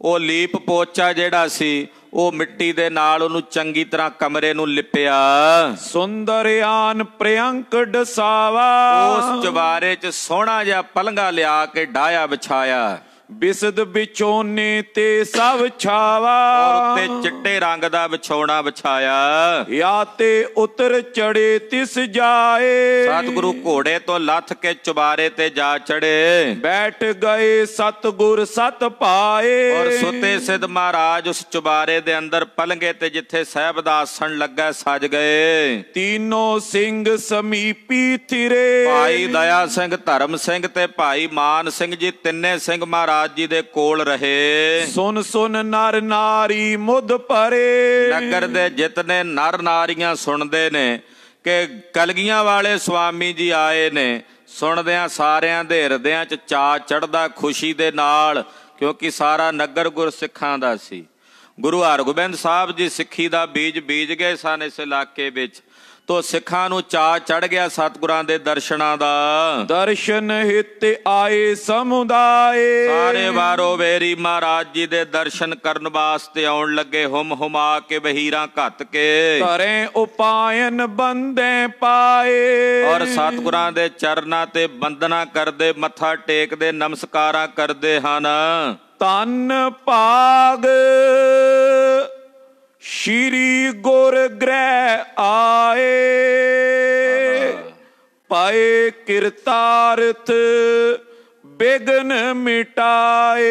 ਉਹ ਲੀਪ ਪੋਚਾ ਜਿਹੜਾ ਸੀ ਉਹ ਮਿੱਟੀ ਦੇ ਨਾਲ ਉਹਨੂੰ ਚੰਗੀ ਤਰ੍ਹਾਂ ਕਮਰੇ ਨੂੰ ਲਿਪਿਆ ਸੁੰਦਰਿਆਨ ਪ੍ਰਿਅੰਕ ਡਸਾਵਾ ਉਸ ਚਵਾਰੇ 'ਚ ਸੋਹਣਾ ਜਿਹਾ ਪਲੰਗਾ ਲਿਆ ਕੇ ਡਾਇਆ ਵਿਛਾਇਆ ਬਿਸਦ ਵਿਚੋਨੇ ਤੇ ਸਭ ਛਾਵਾ ਔਰ ਉੱਤੇ ਚਿੱਟੇ ਰੰਗ ਦਾ ਵਿਛੋਣਾ ਵਿਛਾਇਆ ਯਾ ਤੇ ਉਤਰ ਚੜੇ ਤਿਸ ਜਾਏ ਸਤਿਗੁਰੂ ਘੋੜੇ ਤੋਂ ਲੱਥ ਕੇ ਚੁਬਾਰੇ ਤੇ ਜਾ ਚੜੇ ਬੈਠ ਗਏ ਸਤਗੁਰ ਸਤ ਪਾਏ ਔਰ ਸੁਤੇ ਸਿਧ ਮਹਾਰਾਜ ਉਸ ਚੁਬਾਰੇ ਦੇ ਅੰਦਰ ਪਲੰਗੇ ਤੇ ਜਿੱਥੇ ਸਹਿਬ ਦਾ ਆਸਣ ਲੱਗਾ ਸਜ ਗਏ ਤੀਨੋ ਸਿੰਘ ਸਮੀਪੀ ਥਿਰੇ ਭਾਈ ਦਇਆ ਸਿੰਘ ਧਰਮ ਸਿੰਘ ਤੇ ਭਾਈ ਮਾਨ ਸਿੰਘ ਜੀ ਤਿੰਨੇ ਸਿੰਘ ਮਹਾਰਾਜ ਮਹਾਰਾਜ ਜੀ ਦੇ ਕੋਲ ਰਹੇ ਸੁਨ ਸੁਨ ਨਰ ਨਾਰੀ ਮੁੱਧ ਪਰੇ ਨਗਰ ਦੇ ਜਿਤਨੇ ਨਰ ਨਾਰੀਆਂ ਸੁਣਦੇ ਨੇ ਕਿ ਕਲਗੀਆਂ ਵਾਲੇ ਸੁਆਮੀ ਜੀ ਆਏ ਨੇ ਸੁਣਦਿਆਂ ਸਾਰਿਆਂ ਦੇ ਹਿਰਦਿਆਂ 'ਚ ਚਾ ਚੜਦਾ ਖੁਸ਼ੀ ਦੇ ਨਾਲ ਕਿਉਂਕਿ ਸਾਰਾ ਨਗਰ ਗੁਰਸਿੱਖਾਂ ਦਾ ਸੀ ਗੁਰੂ ਹਰਗੋਬਿੰਦ ਸਾਹਿਬ ਜੀ ਸਿੱਖੀ ਦਾ ਬੀਜ ਬੀਜ ਗਏ ਸਨ ਇਸ ਇਲਾਕੇ ਵਿੱਚ ਤੋ ਸਿੱਖਾਂ ਨੂੰ ਚਾ ਚੜ ਗਿਆ ਸਤਿਗੁਰਾਂ ਦੇ ਦਰਸ਼ਨਾਂ ਦਾ ਦਰਸ਼ਨ ਹਿੱਤ ਆਏ ਸਮੁਦਾਏ ਸਾਰੇ ਵਾਰੋ ਵੇਰੀ ਮਹਾਰਾਜ ਜੀ ਦੇ ਦਰਸ਼ਨ ਕਰਨ ਵਾਸਤੇ ਆਉਣ ਲੱਗੇ ਹੁਮ ਹੁਮਾ ਕੇ ਬਹੀਰਾਂ ਘੱਤ ਕੇ ਕਰੇ ਉਪਾਇਨ ਬੰਦੇ ਪਾਏ ਔਰ ਸਤਿਗੁਰਾਂ ਦੇ ਚਰਨਾਂ ਤੇ ਬੰਦਨਾ ਕਰਦੇ ਮੱਥਾ ਟੇਕਦੇ ਨਮਸਕਾਰਾਂ ਕਰਦੇ ਹਨ ਤਨ ਭਾਗ ਸ਼੍ਰੀ ਗੁਰ ਗ੍ਰਹਿ ਆਏ ਪਾਏ ਕਿਰਤਾਰਥ ਬਿਗਨ ਮਿਟਾਏ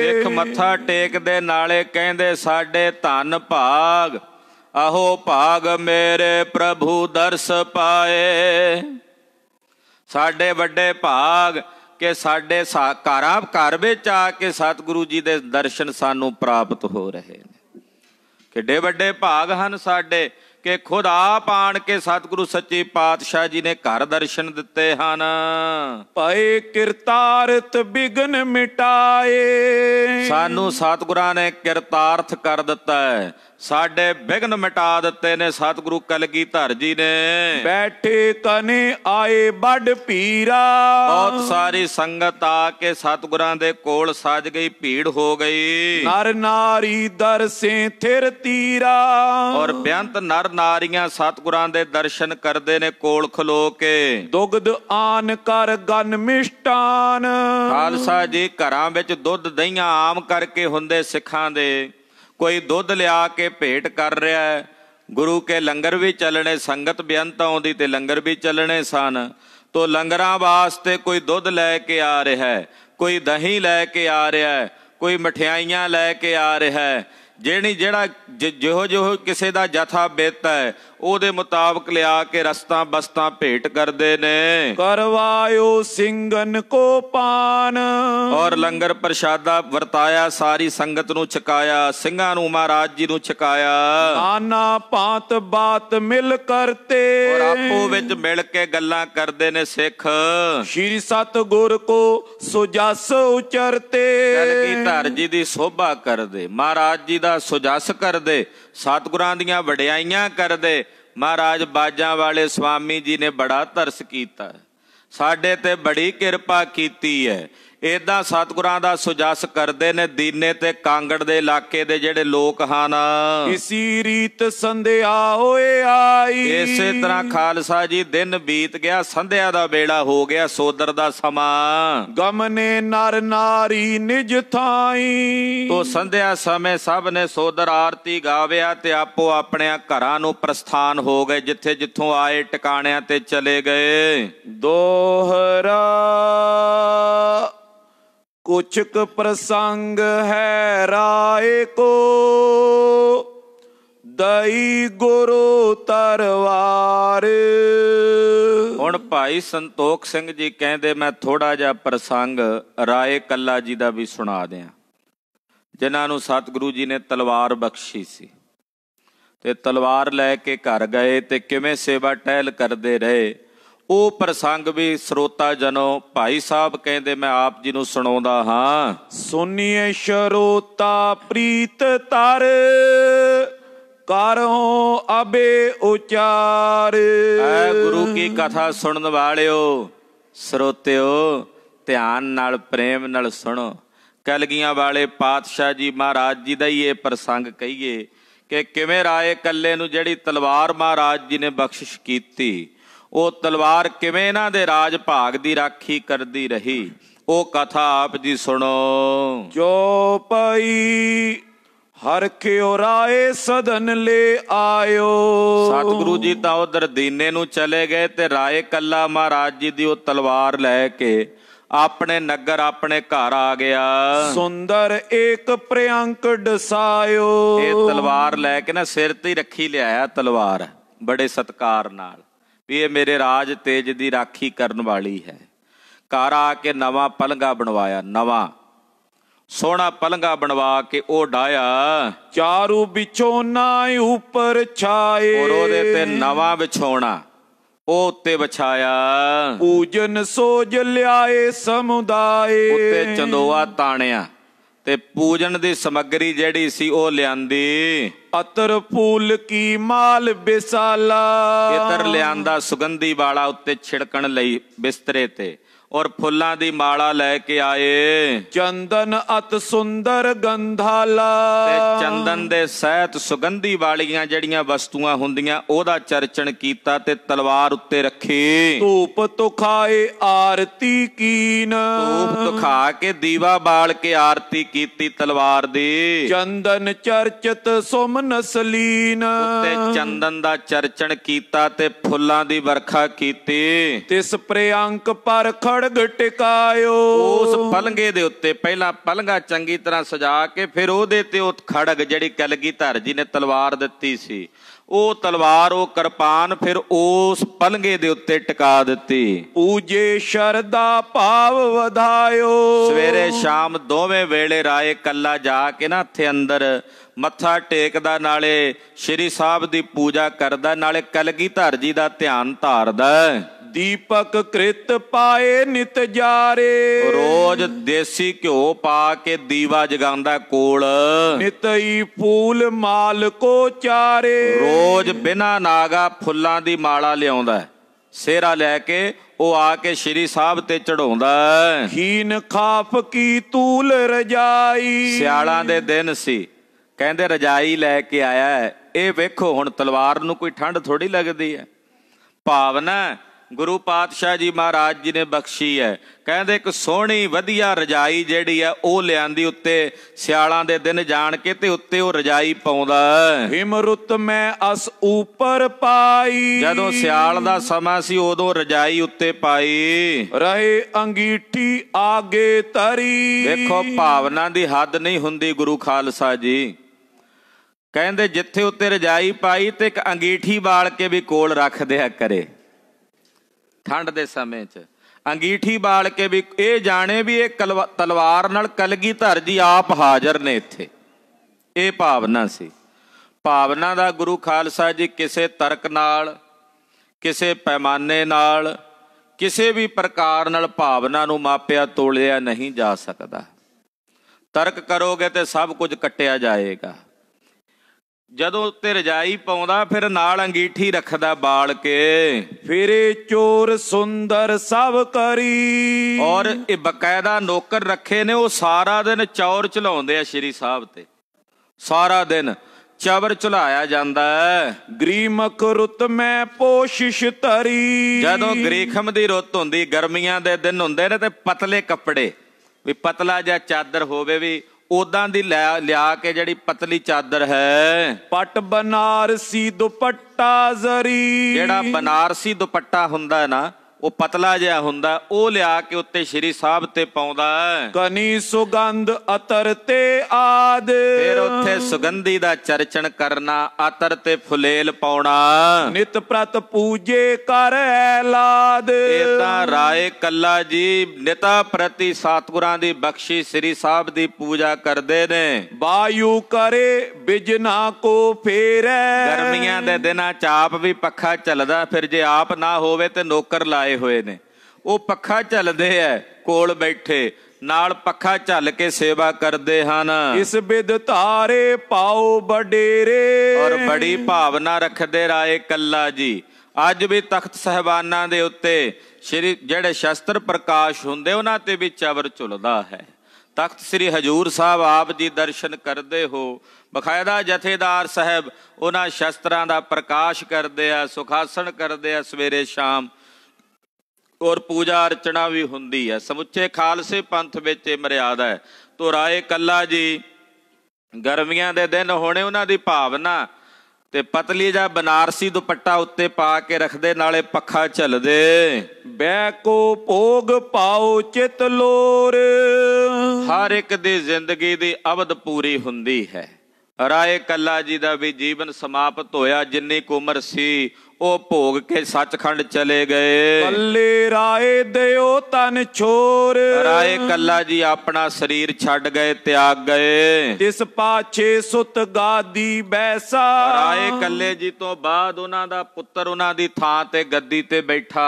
ਸਿੱਖ ਮੱਥਾ ਟੇਕਦੇ ਨਾਲੇ ਕਹਿੰਦੇ ਸਾਡੇ ਧਨ ਭਾਗ ਆਹੋ ਭਾਗ ਮੇਰੇ ਪ੍ਰਭੂ ਦਰਸ ਪਾਏ ਸਾਡੇ ਵੱਡੇ ਭਾਗ ਕਿ ਸਾਡੇ ਘਰਾਂ ਘਰ ਵਿੱਚ ਆ ਕੇ ਸਤਿਗੁਰੂ ਜੀ ਦੇ ਦਰਸ਼ਨ ਸਾਨੂੰ ਪ੍ਰਾਪਤ ਹੋ ਰਹੇ ਨੇ ਕਿੱਡੇ ਵੱਡੇ ਭਾਗ ਹਨ ਸਾਡੇ ਕਿ ਖੁਦਾ ਪਾਣ ਕੇ ਸਤਿਗੁਰੂ ਸੱਚੇ ਪਾਤਸ਼ਾਹ ਜੀ ਨੇ ਘਰ ਦਰਸ਼ਨ ਦਿੱਤੇ ਹਨ ਪਾਏ ਕਿਰਤਾਰਥ ਬਿਗਨ ਮਿਟਾਏ ਸਾਨੂੰ ਸਤਿਗੁਰਾਂ ਨੇ ਕਿਰਤਾਰਥ ਕਰ ਦਿੱਤਾ ਹੈ ਸਾਡੇ ਵਿਗਨ ਮਿਟਾ ਦਿੱਤੇ ਨੇ ਸਤਿਗੁਰੂ ਕਲਗੀ ਧਰ ਜੀ ਨੇ ਬੈਠੇ ਕਨੇ ਆਏ ਵੱਡ ਪੀਰਾ ਬਹੁਤ ਸਾਰੀ ਸੰਗਤ ਆ ਕੇ ਸਤਿਗੁਰਾਂ ਦੇ ਕੋਲ ਸਾਜ ਗਈ ਭੀੜ ਹੋ ਗਈ ਨਰ ਨਾਰੀ ਦਰਸੇ ਥਿਰ ਤੀਰਾ ਔਰ ਬਿਆੰਤ ਨਰ ਨਾਰੀਆਂ ਸਤਿਗੁਰਾਂ ਦੇ ਦਰਸ਼ਨ ਕਰਦੇ ਨੇ ਕੋਲ ਖਲੋ ਕੇ ਦੁਗਧ ਆਨ ਕਰ ਗਨ ਮਿਸ਼ਟਾਨ ਖਾਲਸਾ ਜੀ ਘਰਾਂ ਵਿੱਚ ਦੁੱਧ ਦਹੀਂ ਆਮ ਕਰਕੇ ਹੁੰਦੇ ਸਿੱਖਾਂ ਦੇ ਕੋਈ ਦੁੱਧ ਲਿਆ ਕੇ ਭੇਟ ਕਰ ਰਿਹਾ ਹੈ ਗੁਰੂ ਕੇ ਲੰਗਰ ਵੀ ਚੱਲਣੇ ਸੰਗਤ ਬਿਆੰਤ ਆਉਂਦੀ ਤੇ ਲੰਗਰ ਵੀ ਚੱਲਣੇ ਸਨ ਤੋ ਲੰਗਰਾਂ ਵਾਸਤੇ ਕੋਈ ਦੁੱਧ ਲੈ ਕੇ ਆ ਰਿਹਾ ਹੈ ਕੋਈ ਦਹੀਂ ਲੈ ਕੇ ਆ ਰਿਹਾ ਹੈ ਕੋਈ ਮਠਿਆਈਆਂ ਲੈ ਕੇ ਆ ਰਿਹਾ ਹੈ ਜਿਹੜੀ ਜਿਹੜਾ ਜਿਹੋ ਜਿਹੋ ਕਿਸੇ ਦਾ ਜਥਾ ਬਿੱਤ ਹੈ ਉਹਦੇ ਮੁਤਾਬਕ ਲਿਆ ਕੇ ਰਸਤਾ ਬਸਤਾ ਭੇਟ ਕਰਦੇ ਨੇ ਕਰਵਾਇਓ ਸਿੰਘਨ ਕੋ ਪਾਨ ਔਰ ਲੰਗਰ ਪ੍ਰਸ਼ਾਦਾ ਵਰਤਾਇਆ ਸਾਰੀ ਸੰਗਤ ਨੂੰ ਛਕਾਇਆ ਸਿੰਘਾਂ ਨੂੰ ਮਹਾਰਾਜ ਜੀ ਨੂੰ ਛਕਾਇਆ ਆਨਾ ਪਾਤ ਬਾਤ ਮਿਲ ਕਰਤੇ ਔਰ ਆਪੋ ਵਿੱਚ ਮਿਲ ਕੇ ਗੱਲਾਂ ਕਰਦੇ ਨੇ ਸਿੱਖ ਸ਼੍ਰੀ ਸਤ ਗੁਰ ਕੋ ਸੁਜਸ ਉਚਰਤੇ ਕੀ ਧਰ ਜੀ ਦੀ ਸੋਭਾ ਕਰਦੇ ਮਹਾਰਾਜ ਜੀ ਦਾ ਸੁਜਸ ਕਰਦੇ ਸਤਿਗੁਰਾਂ ਦੀਆਂ ਵਡਿਆਈਆਂ ਕਰਦੇ ਮਹਾਰਾਜ ਬਾਜਾਂ ਵਾਲੇ ਸਵਾਮੀ ਜੀ ਨੇ ਬੜਾ ਤਰਸ ਕੀਤਾ ਸਾਡੇ ਤੇ ਬੜੀ ਕਿਰਪਾ ਕੀਤੀ ਹੈ ਇਦਾਂ ਸਤਿਗੁਰਾਂ ਦਾ ਸੁਜਸ ਕਰਦੇ ਨੇ ਦੀਨੇ ਤੇ ਕਾਂਗੜ ਦੇ ਇਲਾਕੇ ਦੇ ਜਿਹੜੇ ਲੋਕ ਹਨ ਇਸੀ ਰੀਤ ਸੰਧਿਆ ਹੋਏ ਆਈ ਇਸੇ ਤਰ੍ਹਾਂ ਖਾਲਸਾ ਜੀ ਦਿਨ ਬੀਤ ਗਿਆ ਸੰਧਿਆ ਦਾ ਵੇਲਾ ਹੋ ਗਿਆ ਸੋਦਰ ਦਾ ਸਮਾਂ ਗਮਨੇ ਨਰ ਨਾਰੀ ਨਿਜ ਥਾਈ ਤੋਂ ਸੰਧਿਆ ਸਮੇ ਸਭ ਨੇ ਸੋਦਰ ਆਰਤੀ ਗਾਵਿਆ ਤੇ ਆਪੋ ਆਪਣੇ ਘਰਾਂ ਨੂੰ ਪ੍ਰਸਥਾਨ ਹੋ ਗਏ ਜਿੱਥੇ ਜਿੱਥੋਂ ਆਏ ਟਿਕਾਣਿਆਂ ਤੇ ਚਲੇ ਗਏ ਦੋਹਰਾ ਕੁਛ ਕ ਪ੍ਰਸੰਗ ਹੈ ਰਾਏ ਕੋ ਦਈ ਗੁਰੂ ਤਰਵਾਰ ਹੁਣ ਭਾਈ ਸੰਤੋਖ ਸਿੰਘ ਜੀ ਕਹਿੰਦੇ ਮੈਂ ਥੋੜਾ ਜਿਹਾ ਪ੍ਰਸੰਗ ਰਾਏ ਕੱਲਾ ਜੀ ਦਾ ਵੀ ਸੁਣਾ ਦਿਆਂ ਜਿਨ੍ਹਾਂ ਨੂੰ ਸਤਿਗੁਰੂ ਜੀ ਨੇ ਤਲਵਾਰ ਬਖਸ਼ੀ ਸੀ ਤੇ ਤਲਵਾਰ ਲੈ ਕੇ ਘਰ ਗਏ ਤੇ ਕਿਵੇਂ ਸੇਵਾ ਟਹਿਲ ਕਰਦੇ ਰਹੇ ਉਹ ਪ੍ਰਸੰਗ ਵੀ ਸਰੋਤਾ ਜਨੋ ਭਾਈ ਸਾਹਿਬ ਕਹਿੰਦੇ ਮੈਂ ਆਪ ਜੀ ਨੂੰ ਸੁਣਾਉਂਦਾ ਹਾਂ ਸੁਣੀਏ ਸਰੋਤਾ ਪ੍ਰੀਤ ਤਰ ਕਰੋ ਅਬੇ ਉਚਾਰ ਐ ਗੁਰੂ ਕੀ ਕਥਾ ਸੁਣਨ ਵਾਲਿਓ ਸਰੋਤਿਓ ਧਿਆਨ ਨਾਲ ਪ੍ਰੇਮ ਨਾਲ ਸੁਣੋ ਕਲਗੀਆਂ ਵਾਲੇ ਪਾਤਸ਼ਾਹ ਜੀ ਮਹਾਰਾਜ ਜੀ ਦਾ ਹੀ ਇਹ ਪ੍ਰਸੰਗ ਕਹੀਏ ਕਿ ਕਿਵੇਂ ਰਾਏ ਕੱਲੇ ਨੂੰ ਜਿਹੜੀ ਤਲਵਾਰ ਮਹਾਰਾਜ ਜੀ ਨੇ ਬਖਸ਼ਿਸ਼ ਕੀਤੀ ਉਹ ਤਲਵਾਰ ਕਿਵੇਂ ਇਹਨਾਂ ਦੇ ਰਾਜ ਭਾਗ ਦੀ ਰਾਖੀ ਕਰਦੀ ਰਹੀ ਉਹ ਕਥਾ ਆਪ ਜੀ ਸੁਣੋ ਜੋ ਪਈ ਹਰ ਕਿਉ ਰਾਏ ਸਦਨ ਲੈ ਆਇਓ ਸਤਿਗੁਰੂ ਜੀ ਤਾਂ ਉਧਰ ਦੀਨੇ ਨੂੰ ਚਲੇ ਗਏ ਤੇ ਰਾਏ ਕੱਲਾ ਮਹਾਰਾਜ ਜੀ ਦੀ ਉਹ ਤਲਵਾਰ ਲੈ ਕੇ ਆਪਣੇ ਨਗਰ ਆਪਣੇ ਘਰ ਆ ਗਿਆ ਸੁੰਦਰ ਇੱਕ ਪ੍ਰਿਅੰਕ ਡਸਾਇਓ ਇਹ ਤਲਵਾਰ ਲੈ ਕੇ ਨਾ ਸਿਰ ਤੇ ਰੱਖੀ ਲਿਆਇਆ ਤਲਵਾਰ ਬੜੇ ਸਤਕਾਰ ਨਾਲ ਵੀ ਇਹ ਮੇਰੇ ਰਾਜ ਤੇਜ ਦੀ ਰਾਖੀ ਕਰਨ ਵਾਲੀ ਹੈ ਘਰ ਆ ਕੇ ਨਵਾਂ ਪਲੰਗਾ ਬਣਵਾਇਆ ਨਵਾਂ ਸੋਹਣਾ ਪਲੰਗਾ ਬਣਵਾ ਕੇ ਉਹ ਡਾਇਆ ਚਾਰੂ ਨਾ ਉੱਪਰ ਛਾਏ ਔਰ ਉਹਦੇ ਤੇ ਨਵਾਂ ਵਿਛੋਣਾ ਉਹ ਉੱਤੇ ਵਿਛਾਇਆ ਪੂਜਨ ਸੋਜ ਲਿਆਏ ਸਮੁਦਾਏ ਉੱਤੇ ਚੰਦੋਆ ਤਾਣਿਆ ਤੇ ਪੂਜਨ ਦੀ ਸਮੱਗਰੀ ਜਿਹੜੀ ਸੀ ਉਹ ਲਿਆਂਦੀ ਅਤਰ ਫੂਲ ਕੀ ਮਾਲ ਬਿਸਾਲਾ ਇਤਰ ਲਿਆਂਦਾ ਸੁਗੰਧੀ ਵਾਲਾ ਉੱਤੇ ਛਿੜਕਣ ਲਈ ਬਿਸਤਰੇ ਤੇ ਔਰ ਫੁੱਲਾਂ ਦੀ ਮਾਲਾ ਲੈ ਕੇ ਆਏ ਚੰਦਨ ਅਤ ਸੁੰਦਰ ਗੰਧਾਲਾ ਤੇ ਚੰਦਨ ਦੇ ਸਹਿਤ ਸੁਗੰਧੀ ਵਾਲੀਆਂ ਜਿਹੜੀਆਂ ਵਸਤੂਆਂ ਹੁੰਦੀਆਂ ਉਹਦਾ ਚਰਚਣ ਕੀਤਾ ਤੇ ਤਲਵਾਰ ਉੱਤੇ ਰੱਖੀ ਧੂਪ ਤੁਖਾਏ ਆਰਤੀ ਕੀਨ ਧੂਪ ਤੁਖਾ ਕੇ ਦੀਵਾ ਬਾਲ ਕੇ ਆਰਤੀ ਕੀਤੀ ਤਲਵਾਰ ਦੀ ਚੰਦਨ ਚਰਚਤ ਸੁਮਨ ਸਲੀਨ ਉੱਤੇ ਚੰਦਨ ਦਾ ਚਰਚਣ ਕੀਤਾ ਤੇ ਫੁੱਲਾਂ ਦੀ ਵਰਖਾ ਕੀਤੀ ਤਿਸ ਪ੍ਰਿਅੰਕ ਪਰਖ ਪੜਗ ਟਿਕਾਇਓ ਉਸ ਪਲੰਗੇ ਦੇ ਉੱਤੇ ਪਹਿਲਾਂ ਪਲੰਗਾ ਚੰਗੀ ਤਰ੍ਹਾਂ ਸਜਾ ਕੇ ਫਿਰ ਉਹਦੇ ਤੇ ਉਹ ਖੜਗ ਜਿਹੜੀ ਕਲਗੀਧਰ ਜੀ ਨੇ ਤਲਵਾਰ ਦਿੱਤੀ ਸੀ ਉਹ ਤਲਵਾਰ ਉਹ ਕਿਰਪਾਨ ਫਿਰ ਉਸ ਪਲੰਗੇ ਦੇ ਉੱਤੇ ਟਿਕਾ ਦਿੱਤੀ ਪੂਜੇ ਸ਼ਰਦਾ ਭਾਵ ਵਧਾਇਓ ਸਵੇਰੇ ਸ਼ਾਮ ਦੋਵੇਂ ਵੇਲੇ ਰਾਏ ਕੱਲਾ ਜਾ ਕੇ ਨਾ ਇੱਥੇ ਅੰਦਰ ਮੱਥਾ ਟੇਕਦਾ ਨਾਲੇ ਸ਼੍ਰੀ ਸਾਹਿਬ ਦੀ ਪੂਜਾ ਕਰਦਾ ਨਾਲੇ ਕਲਗੀਧਰ ਜੀ ਦਾ ਧਿਆਨ ਧਾਰਦਾ ਦੀਪਕ ਕ੍ਰਿਤ ਪਾਏ ਨਿਤ ਜਾਰੇ ਰੋਜ਼ ਦੇਸੀ ਘਿਓ ਪਾ ਕੇ ਦੀਵਾ ਜਗਾਉਂਦਾ ਕੋਲ ਨਿਤਈ ਫੂਲ ਮਾਲ ਕੋ ਚਾਰੇ ਰੋਜ਼ ਬਿਨਾ ਨਾਗਾ ਫੁੱਲਾਂ ਦੀ ਮਾਲਾ ਲਿਆਉਂਦਾ ਸੇਰਾ ਲੈ ਕੇ ਉਹ ਆ ਕੇ ਸ਼੍ਰੀ ਸਾਹਿਬ ਤੇ ਚੜਾਉਂਦਾ ਖੀਨ ਖਾਫ ਕੀ ਤੂਲ ਰਜਾਈ ਸਿਆਲਾਂ ਦੇ ਦਿਨ ਸੀ ਕਹਿੰਦੇ ਰਜਾਈ ਲੈ ਕੇ ਆਇਆ ਇਹ ਵੇਖੋ ਹੁਣ ਤਲਵਾਰ ਨੂੰ ਕੋਈ ਠੰਡ ਥੋੜੀ ਲੱਗਦੀ ਹੈ ਭਾਵਨਾ ਗੁਰੂ ਪਾਤਸ਼ਾਹ ਜੀ ਮਹਾਰਾਜ ਜੀ ਨੇ ਬਖਸ਼ੀ ਹੈ ਕਹਿੰਦੇ ਇੱਕ ਸੋਹਣੀ ਵਧੀਆ ਰਜਾਈ ਜਿਹੜੀ ਆ ਉਹ ਲਿਆਂਦੀ ਉੱਤੇ ਸਿਆਲਾਂ ਦੇ ਦਿਨ ਜਾਣ ਕੇ ਤੇ ਉੱਤੇ ਉਹ ਰਜਾਈ ਪਾਉਂਦਾ ਹਿਮ ਮੈਂ ਅਸ ਉਪਰ ਪਾਈ ਜਦੋਂ ਸਿਆਲ ਦਾ ਸਮਾਂ ਸੀ ਉਦੋਂ ਰਜਾਈ ਉੱਤੇ ਪਾਈ ਰਹੇ ਅੰਗੀਠੀ ਆਗੇ ਤਰੀ ਦੇਖੋ ਭਾਵਨਾ ਦੀ ਹੱਦ ਨਹੀਂ ਹੁੰਦੀ ਗੁਰੂ ਖਾਲਸਾ ਜੀ ਕਹਿੰਦੇ ਜਿੱਥੇ ਉੱਤੇ ਰਜਾਈ ਪਾਈ ਤੇ ਇੱਕ ਅੰਗੀਠੀ ਬਾਲ ਕੇ ਵੀ ਕੋਲ ਰੱਖ ਦਿਆ ਕਰੇ ਠੰਡ ਦੇ ਸਮੇਂ 'ਚ ਅੰਗੀਠੀ ਬਾਲ ਕੇ ਵੀ ਇਹ ਜਾਣੇ ਵੀ ਇਹ ਤਲਵਾਰ ਨਾਲ ਕਲਗੀ ਧਰ ਜੀ ਆਪ ਹਾਜ਼ਰ ਨੇ ਇੱਥੇ ਇਹ ਭਾਵਨਾ ਸੀ ਭਾਵਨਾ ਦਾ ਗੁਰੂ ਖਾਲਸਾ ਜੀ ਕਿਸੇ ਤਰਕ ਨਾਲ ਕਿਸੇ ਪੈਮਾਨੇ ਨਾਲ ਕਿਸੇ ਵੀ ਪ੍ਰਕਾਰ ਨਾਲ ਭਾਵਨਾ ਨੂੰ ਮਾਪਿਆ ਤੋਲਿਆ ਨਹੀਂ ਜਾ ਸਕਦਾ ਤਰਕ ਕਰੋਗੇ ਤੇ ਸਭ ਕੁਝ ਕੱਟਿਆ ਜਾਏਗਾ ਜਦੋਂ ਉੱਤੇ ਰਜਾਈ ਪਾਉਂਦਾ ਫਿਰ ਨਾਲ ਅੰਗੀਠੀ ਰੱਖਦਾ ਬਾਲ ਕੇ ਫਿਰੇ ਚੋਰ ਸੁੰਦਰ ਸਭ ਕਰੀ ਔਰ ਇਹ ਬਕਾਇਦਾ ਨੌਕਰ ਰੱਖੇ ਨੇ ਉਹ ਸਾਰਾ ਦਿਨ ਚੌਰ ਚਲਾਉਂਦੇ ਆ ਸ਼੍ਰੀ ਸਾਹਿਬ ਤੇ ਸਾਰਾ ਦਿਨ ਚਵਰ ਚੁਲਾਇਆ ਜਾਂਦਾ ਗ੍ਰੀਮਖ ਰੁੱਤ ਮੈਂ ਪੋਸ਼ਿਸ਼ ਤਰੀ ਜਦੋਂ ਗ੍ਰੀਖਮ ਦੀ ਰੁੱਤ ਹੁੰਦੀ ਗਰਮੀਆਂ ਦੇ ਦਿਨ ਹੁੰਦੇ ਨੇ ਤੇ ਪਤਲੇ ਕੱਪੜੇ ਵੀ ਪਤਲਾ ਜਿਹਾ ਚਾਦਰ ਹੋਵੇ ਵੀ ਉਦਾਂ ਦੀ ਲਿਆ ਕੇ ਜਿਹੜੀ ਪਤਲੀ ਚਾਦਰ ਹੈ ਪਟ ਬਨਾਰਸੀ ਦੁਪੱਟਾ ਜ਼ਰੀ ਜਿਹੜਾ ਬਨਾਰਸੀ ਦੁਪੱਟਾ ਹੁੰਦਾ ਨਾ ਉਹ ਪਤਲਾ ਜਿਹਾ ਹੁੰਦਾ ਉਹ ਲਿਆ ਕੇ ਉੱਤੇ ਸ਼੍ਰੀ ਸਾਹਿਬ ਤੇ ਪਾਉਂਦਾ ਕਨੀ ਸੁਗੰਧ ਅਤਰ ਤੇ ਆਦ ਫਿਰ ਉੱਥੇ ਸੁਗੰਧੀ ਦਾ ਚਰਚਣ ਕਰਨਾ ਅਤਰ ਤੇ ਫੁਲੇਲ ਪਾਉਣਾ ਨਿਤ ਪ੍ਰਤ ਪੂਜੇ ਕਰ ਐਲਾਦ ਇਦਾਂ ਰਾਏ ਕੱਲਾ ਜੀ ਨਿਤਾ ਪ੍ਰਤੀ ਸਤਗੁਰਾਂ ਦੀ ਬਖਸ਼ੀ ਸ਼੍ਰੀ ਸਾਹਿਬ ਦੀ ਪੂਜਾ ਕਰਦੇ ਨੇ ਬਾਯੂ ਕਰੇ ਬਿਜਨਾ ਕੋ ਫੇਰੇ ਗਰਮੀਆਂ ਦੇ ਦਿਨਾਂ ਚਾਪ ਵੀ ਪੱਖਾ ਚੱਲਦਾ ਫਿਰ ਜੇ ਆਪ ਨਾ ਹੋਵੇ ਤੇ ਨੌਕਰ ਲਾਏ ਆਏ ਹੋਏ ਨੇ ਉਹ ਪੱਖਾ ਚੱਲਦੇ ਐ ਕੋਲ ਬੈਠੇ ਨਾਲ ਪੱਖਾ ਝੱਲ ਕੇ ਸੇਵਾ ਕਰਦੇ ਹਨ ਇਸ ਬਿਦ ਧਾਰੇ ਪਾਉ ਬਡੇਰੇ ਔਰ ਬੜੀ ਭਾਵਨਾ ਰੱਖਦੇ ਰਾਏ ਕੱਲਾ ਜੀ ਅੱਜ ਵੀ ਤਖਤ ਸਹਿਬਾਨਾਂ ਦੇ ਉੱਤੇ ਸ਼੍ਰੀ ਜਿਹੜੇ ਸ਼ਸਤਰ ਪ੍ਰਕਾਸ਼ ਹੁੰਦੇ ਉਹਨਾਂ ਤੇ ਵੀ ਚਵਰ ਝੁਲਦਾ ਹੈ ਤਖਤ ਸ੍ਰੀ ਹਜੂਰ ਸਾਹਿਬ ਆਪ ਜੀ ਦਰਸ਼ਨ ਕਰਦੇ ਹੋ ਬਖਾਇਦਾ ਜਥੇਦਾਰ ਸਾਹਿਬ ਉਹਨਾਂ ਸ਼ਸਤਰਾਂ ਦਾ ਪ੍ਰਕਾਸ਼ ਕਰਦੇ ਆ ਸੁਖਾਸਣ ਕਰਦੇ ਆ ਸਵੇਰੇ ਸ਼ਾਮ ਔਰ ਪੂਜਾ ਅਰਚਨਾ ਵੀ ਹੁੰਦੀ ਹੈ ਸਮੁੱਚੇ ਖਾਲਸੇ ਪੰਥ ਵਿੱਚ ਇਹ ਮਰਿਆਦਾ ਹੈ ਤੋ ਰਾਏ ਕੱਲਾ ਜੀ ਗਰਮੀਆਂ ਦੇ ਦਿਨ ਹੋਣੇ ਉਹਨਾਂ ਦੀ ਭਾਵਨਾ ਤੇ ਪਤਲੀ ਜਾਂ ਬਨਾਰਸੀ ਦੁਪੱਟਾ ਉੱਤੇ ਪਾ ਕੇ ਰੱਖਦੇ ਨਾਲੇ ਪੱਖਾ ਚੱਲਦੇ ਬਹਿ ਕੋ ਭੋਗ ਪਾਓ ਚਿਤ ਲੋਰ ਹਰ ਇੱਕ ਦੀ ਜ਼ਿੰਦਗੀ ਦੀ ਅਵਧ ਪੂਰੀ ਹੁੰਦੀ ਹੈ ਰਾਏ ਕੱਲਾ ਜੀ ਦਾ ਵੀ ਜੀਵਨ ਸਮਾਪਤ ਹੋਇਆ ਜਿੰਨੀ ਕੁ ਉਮਰ ਸੀ ਉਹ ਭੋਗ ਕੇ ਸੱਚਖੰਡ ਚਲੇ ਗਏ ਕੱਲੇ ਰਾਏ ਦਿਓ ਤਨ ਛੋਰ ਰਾਏ ਕੱਲਾ ਜੀ ਆਪਣਾ ਸਰੀਰ ਛੱਡ ਗਏ ਤਿਆਗ ਗਏ ਤਿਸ ਪਾਛੇ ਸੁਤ ਗਾਦੀ ਬੈਸਾ ਰਾਏ ਕੱਲੇ ਜੀ ਤੋਂ ਬਾਅਦ ਉਹਨਾਂ ਦਾ ਪੁੱਤਰ ਉਹਨਾਂ ਦੀ ਥਾਂ ਤੇ ਗੱਦੀ ਤੇ ਬੈਠਾ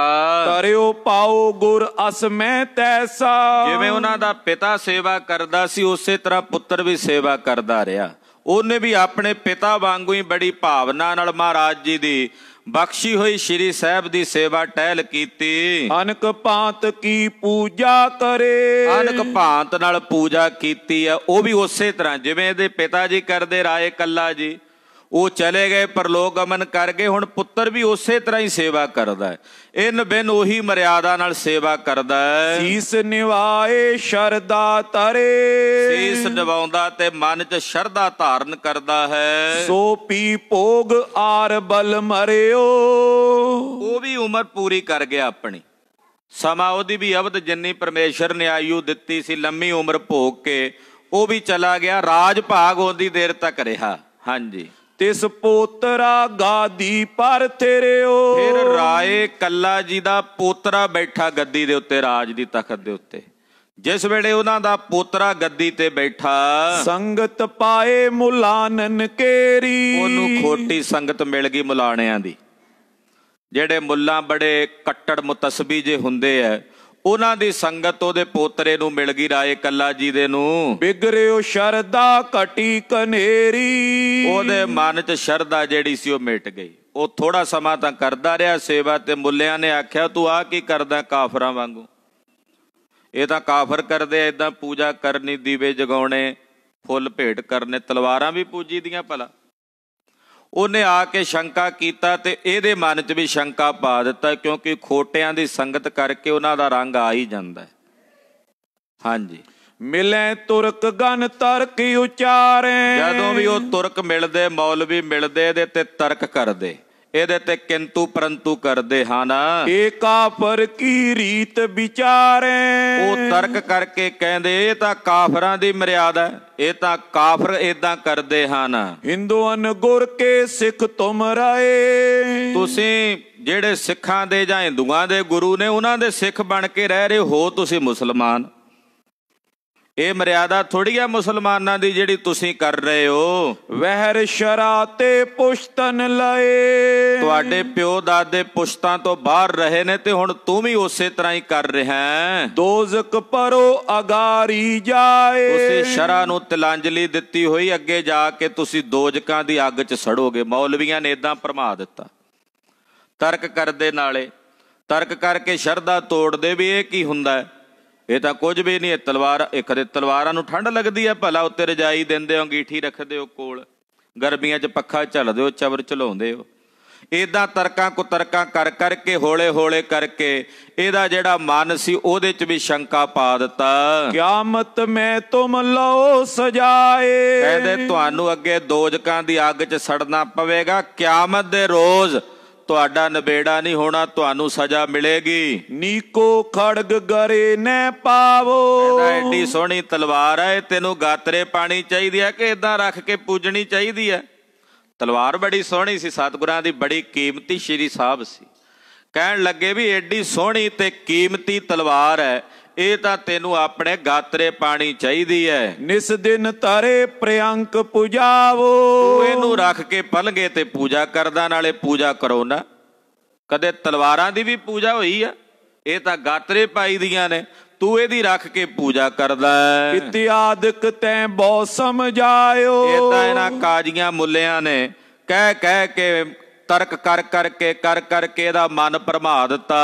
ਤਰਿਓ ਪਾਓ ਗੁਰ ਅਸਮੈ ਤੈਸਾ ਜਿਵੇਂ ਉਹਨਾਂ ਦਾ ਪਿਤਾ ਸੇਵਾ ਕਰਦਾ ਸੀ ਉਸੇ ਤਰ੍ਹਾਂ ਪੁੱਤਰ ਵੀ ਸੇਵਾ ਕਰਦਾ ਰਿਹਾ ਉਹਨੇ ਵੀ ਆਪਣੇ ਪਿਤਾ ਵਾਂਗੂ ਹੀ ਬੜੀ ਭਾਵਨਾ ਨਾਲ ਮਹਾਰਾਜ ਜੀ ਦੀ ਬਖਸ਼ੀ ਹੋਈ ਸ਼੍ਰੀ ਸਾਹਿਬ ਦੀ ਸੇਵਾ ਟਹਿਲ ਕੀਤੀ ਅਨਕ ਭਾਂਤ ਕੀ ਪੂਜਾ ਕਰੇ ਅਨਕ ਭਾਂਤ ਨਾਲ ਪੂਜਾ ਕੀਤੀ ਆ ਉਹ ਵੀ ਉਸੇ ਤਰ੍ਹਾਂ ਜਿਵੇਂ ਇਹਦੇ ਪਿਤਾ ਜੀ ਕਰਦੇ ਰਾਏ ਕੱਲਾ ਜੀ ਉਹ ਚਲੇ ਗਏ ਪਰਲੋਕ ਗਮਨ ਕਰ ਗਏ ਹੁਣ ਪੁੱਤਰ ਵੀ ਉਸੇ ਤਰ੍ਹਾਂ ਹੀ ਸੇਵਾ ਕਰਦਾ ਹੈ ਇਨ ਬਿਨ ਉਹੀ ਮਰਿਆਦਾ ਨਾਲ ਸੇਵਾ ਕਰਦਾ ਹੈ ਸੀਸ ਨਿਵਾਏ ਸ਼ਰਦਾ ਤਰੇ ਸੀਸ ਨਿਵਾਉਂਦਾ ਤੇ ਮਨ 'ਚ ਸ਼ਰਦਾ ਧਾਰਨ ਕਰਦਾ ਹੈ ਸੋ ਪੀ ਭੋਗ ਆਰ ਬਲ ਮਰਿਓ ਉਹ ਵੀ ਉਮਰ ਪੂਰੀ ਕਰ ਗਿਆ ਆਪਣੀ ਸਮਾ ਉਹਦੀ ਵੀ ਅਵਧ ਜਿੰਨੀ ਪਰਮੇਸ਼ਰ ਨੇ ਆਯੂ ਦਿੱਤੀ ਸੀ ਲੰਮੀ ਉਮਰ ਭੋਗ ਕੇ ਉਹ ਵੀ ਚਲਾ ਗਿਆ ਰਾਜ ਭਾਗ ਉਹਦੀ ਦੇਰ ਤੱਕ ਰਿਹਾ ਹਾਂਜੀ ਤਿਸ ਪੋਤਰਾ ਗਾਦੀ ਪਰ ਤੇਰਿਓ ਫਿਰ ਰਾਏ ਕੱਲਾ ਜੀ ਦਾ ਪੋਤਰਾ ਬੈਠਾ ਗੱਦੀ ਦੇ ਉੱਤੇ ਰਾਜ ਦੀ ਤਖਤ ਦੇ ਉੱਤੇ ਜਿਸ ਵੇਲੇ ਉਹਨਾਂ ਦਾ ਪੋਤਰਾ ਗੱਦੀ ਤੇ ਬੈਠਾ ਸੰਗਤ ਪਾਏ ਮੁਲਾਨਨ ਕੇਰੀ ਉਹਨੂੰ ਖੋਟੀ ਸੰਗਤ ਮਿਲ ਗਈ ਮੁਲਾਣਿਆਂ ਦੀ ਜਿਹੜੇ ਮੁੱਲਾ ਬੜੇ ਕੱਟੜ ਮੁਤਸਬੀ ਜੇ ਹੁੰਦੇ ਐ ਉਹਨਾਂ ਦੀ ਸੰਗਤ ਉਹਦੇ ਪੋਤਰੇ ਨੂੰ ਮਿਲ ਗਈ ਰਾਏ ਕੱਲਾ ਜੀ ਦੇ ਨੂੰ ਬਿਗਰਿਓ ਸ਼ਰਦਾ ਕਟੀ ਕਨੇਰੀ ਉਹਦੇ ਮਨ 'ਚ ਸ਼ਰਦਾ ਜਿਹੜੀ ਸੀ ਉਹ ਮਿਟ ਗਈ ਉਹ ਥੋੜਾ ਸਮਾਂ ਤਾਂ ਕਰਦਾ ਰਿਹਾ ਸੇਵਾ ਤੇ ਮੁੱਲਿਆਂ ਨੇ ਆਖਿਆ ਤੂੰ ਆ ਕੀ ਕਰਦਾ ਕਾਫਰਾਂ ਵਾਂਗੂ ਇਹ ਤਾਂ ਕਾਫਰ ਕਰਦੇ ਐਦਾਂ ਪੂਜਾ ਕਰਨੀ ਦੀਵੇ ਜਗਾਉਣੇ ਫੁੱਲ ਭੇਟ ਕਰਨੇ ਤਲਵਾਰਾਂ ਵੀ ਪੂਜੀ ਦੀਆਂ ਭਲਾ ਉਹਨੇ ਆ ਕੇ ਸ਼ੰਕਾ ਕੀਤਾ ਤੇ ਇਹਦੇ ਮਨ 'ਚ ਵੀ ਸ਼ੰਕਾ ਪਾ ਦਿੱਤਾ ਕਿਉਂਕਿ ਖੋਟਿਆਂ ਦੀ ਸੰਗਤ ਕਰਕੇ ਉਹਨਾਂ ਦਾ ਰੰਗ ਆ ਹੀ ਜਾਂਦਾ ਹੈ ਹਾਂਜੀ ਮਿਲੇ ਤੁਰਕ ਗਨ ਤਰਕ ਉਚਾਰੇ ਜਦੋਂ ਵੀ ਉਹ ਤੁਰਕ ਮਿਲਦੇ ਮੌਲਵੀ ਮਿਲਦੇ ਇਹਦੇ ਤੇ ਤਰਕ ਕਰਦੇ ਇਹਦੇ ਤੇ ਕਿੰਤੂ ਪਰੰਤੂ ਕਰਦੇ ਹਨ ਏਕਾ ਪਰ ਕੀ ਰੀਤ ਵਿਚਾਰੇ ਉਹ ਤਰਕ ਕਰਕੇ ਕਹਿੰਦੇ ਇਹ ਤਾਂ ਕਾਫਰਾਂ ਦੀ ਮਰਿਆਦਾ ਇਹ ਤਾਂ ਕਾਫਰ ਇਦਾਂ ਕਰਦੇ ਹਨ ਅਨ ਗੁਰ ਕੇ ਸਿੱਖ ਤੁਮ ਰਾਏ ਤੁਸੀਂ ਜਿਹੜੇ ਸਿੱਖਾਂ ਦੇ ਜਾਂ ਹਿੰਦੂਆਂ ਦੇ ਗੁਰੂ ਨੇ ਉਹਨਾਂ ਦੇ ਸਿੱਖ ਬਣ ਕੇ ਰਹਿ ਰਹੇ ਹੋ ਤੁਸੀਂ ਮੁਸਲਮਾਨ ਇਹ ਮਰਿਆਦਾ ਥੋੜੀ ਆ ਮੁਸਲਮਾਨਾਂ ਦੀ ਜਿਹੜੀ ਤੁਸੀਂ ਕਰ ਰਹੇ ਹੋ ਵਹਿਰ ਸ਼ਰਾ ਤੇ ਪੁਸ਼ਤਨ ਲਏ ਤੁਹਾਡੇ ਪਿਓ ਦਾਦੇ ਪੁਸ਼ਤਾਂ ਤੋਂ ਬਾਹਰ ਰਹੇ ਨੇ ਤੇ ਹੁਣ ਤੂੰ ਵੀ ਉਸੇ ਤਰ੍ਹਾਂ ਹੀ ਕਰ ਰਿਹਾ ਹੈ ਦੋਜ਼ਕ ਪਰੋ ਅਗਾਰੀ ਜਾਏ ਉਸੇ ਸ਼ਰਾ ਨੂੰ ਤਿਲਾਂਜਲੀ ਦਿੱਤੀ ਹੋਈ ਅੱਗੇ ਜਾ ਕੇ ਤੁਸੀਂ ਦੋਜ਼ਕਾਂ ਦੀ ਅੱਗ 'ਚ ਸੜੋਗੇ ਮੌਲਵੀਆਂ ਨੇ ਇਦਾਂ ਪਰਮਾ ਦਿੱਤਾ ਤਰਕ ਕਰਦੇ ਨਾਲੇ ਤਰਕ ਕਰਕੇ ਸ਼ਰਧਾ ਤੋੜਦੇ ਵੀ ਇਹ ਕੀ ਹੁੰਦਾ ਹੈ ਇਹ ਤਾਂ ਕੁਝ ਵੀ ਨਹੀਂ ਇਹ ਤਲਵਾਰ ਇਹ ਕਦੇ ਤਲਵਾਰਾਂ ਨੂੰ ਠੰਡ ਲੱਗਦੀ ਹੈ ਭਲਾ ਉੱਤੇ ਰਜਾਈ ਦਿੰਦੇ ਹੋ ਅੰਗੀਠੀ ਰੱਖਦੇ ਹੋ ਕੋਲ ਗਰਮੀਆਂ 'ਚ ਪੱਖਾ ਝੱਲਦੇ ਹੋ ਚਵਰ ਚਲਾਉਂਦੇ ਹੋ ਇਦਾਂ ਤਰਕਾਂ ਕੁਤਰਕਾਂ ਕਰ ਕਰਕੇ ਹੌਲੇ ਹੌਲੇ ਕਰਕੇ ਇਹਦਾ ਜਿਹੜਾ ਮਨ ਸੀ ਉਹਦੇ 'ਚ ਵੀ ਸ਼ੰਕਾ ਪਾ ਦਿੱਤਾ ਕਿਆਮਤ ਮੈਂ ਤੁਮ ਲਓ ਸਜਾਏ ਕਹਿੰਦੇ ਤੁਹਾਨੂੰ ਅੱਗੇ ਦੋਜਕਾਂ ਦੀ ਅੱਗ 'ਚ ਸੜਨਾ ਪਵੇਗਾ ਕਿਆਮਤ ਦੇ ਰੋਜ਼ ਤੁਹਾਡਾ ਨਵੇੜਾ ਨਹੀਂ ਹੋਣਾ ਤੁਹਾਨੂੰ ਸਜ਼ਾ ਮਿਲੇਗੀ ਨੀਕੋ ਖੜਗ ਗਰੇ ਨੇ ਪਾਵੋ ਐਡੀ ਸੋਹਣੀ ਤਲਵਾਰ ਹੈ ਤੈਨੂੰ ਗਾਤਰੇ ਪਾਣੀ ਚਾਹੀਦੀ ਹੈ ਕਿ ਇਦਾਂ ਰੱਖ ਕੇ ਪੂਜਣੀ ਚਾਹੀਦੀ ਹੈ ਤਲਵਾਰ ਬੜੀ ਸੋਹਣੀ ਸੀ ਸਤਿਗੁਰਾਂ ਦੀ ਬੜੀ ਕੀਮਤੀ ਸ਼੍ਰੀ ਸਾਹਿਬ ਸੀ ਕਹਿਣ ਲੱਗੇ ਵੀ ਐਡੀ ਸੋਹਣੀ ਤੇ ਕੀਮਤੀ ਤਲਵਾਰ ਹੈ ਇਹ ਤਾਂ ਤੈਨੂੰ ਆਪਣੇ ਗਾਤਰੇ ਪਾਣੀ ਚਾਹੀਦੀ ਐ ਨਿਸ ਦਿਨ ਤਾਰੇ ਪ੍ਰਿਅੰਕ ਪੂਜਾਵੋ ਤੂੰ ਇਹਨੂੰ ਰੱਖ ਕੇ ਪਲਗੇ ਤੇ ਪੂਜਾ ਕਰਦਾ ਨਾਲੇ ਪੂਜਾ ਕਰੋ ਨਾ ਕਦੇ ਤਲਵਾਰਾਂ ਦੀ ਵੀ ਪੂਜਾ ਹੋਈ ਆ ਇਹ ਤਾਂ ਗਾਤਰੇ ਪਾਈ ਦੀਆਂ ਨੇ ਤੂੰ ਇਹਦੀ ਰੱਖ ਕੇ ਪੂਜਾ ਕਰਦਾ ਇਤਿਆਦਿਕ ਤੈ ਬਹੁ ਸਮਝਾਇਓ ਇਹ ਤਾਂ ਇਹਨਾਂ ਕਾਜੀਆਂ ਮੁੱਲਿਆਂ ਨੇ ਕਹਿ ਕਹਿ ਕੇ ਤਰਕ ਕਰ ਕਰਕੇ ਕਰ ਕਰਕੇ ਇਹਦਾ ਮਨ ਭਰਮਾ ਦਿੱਤਾ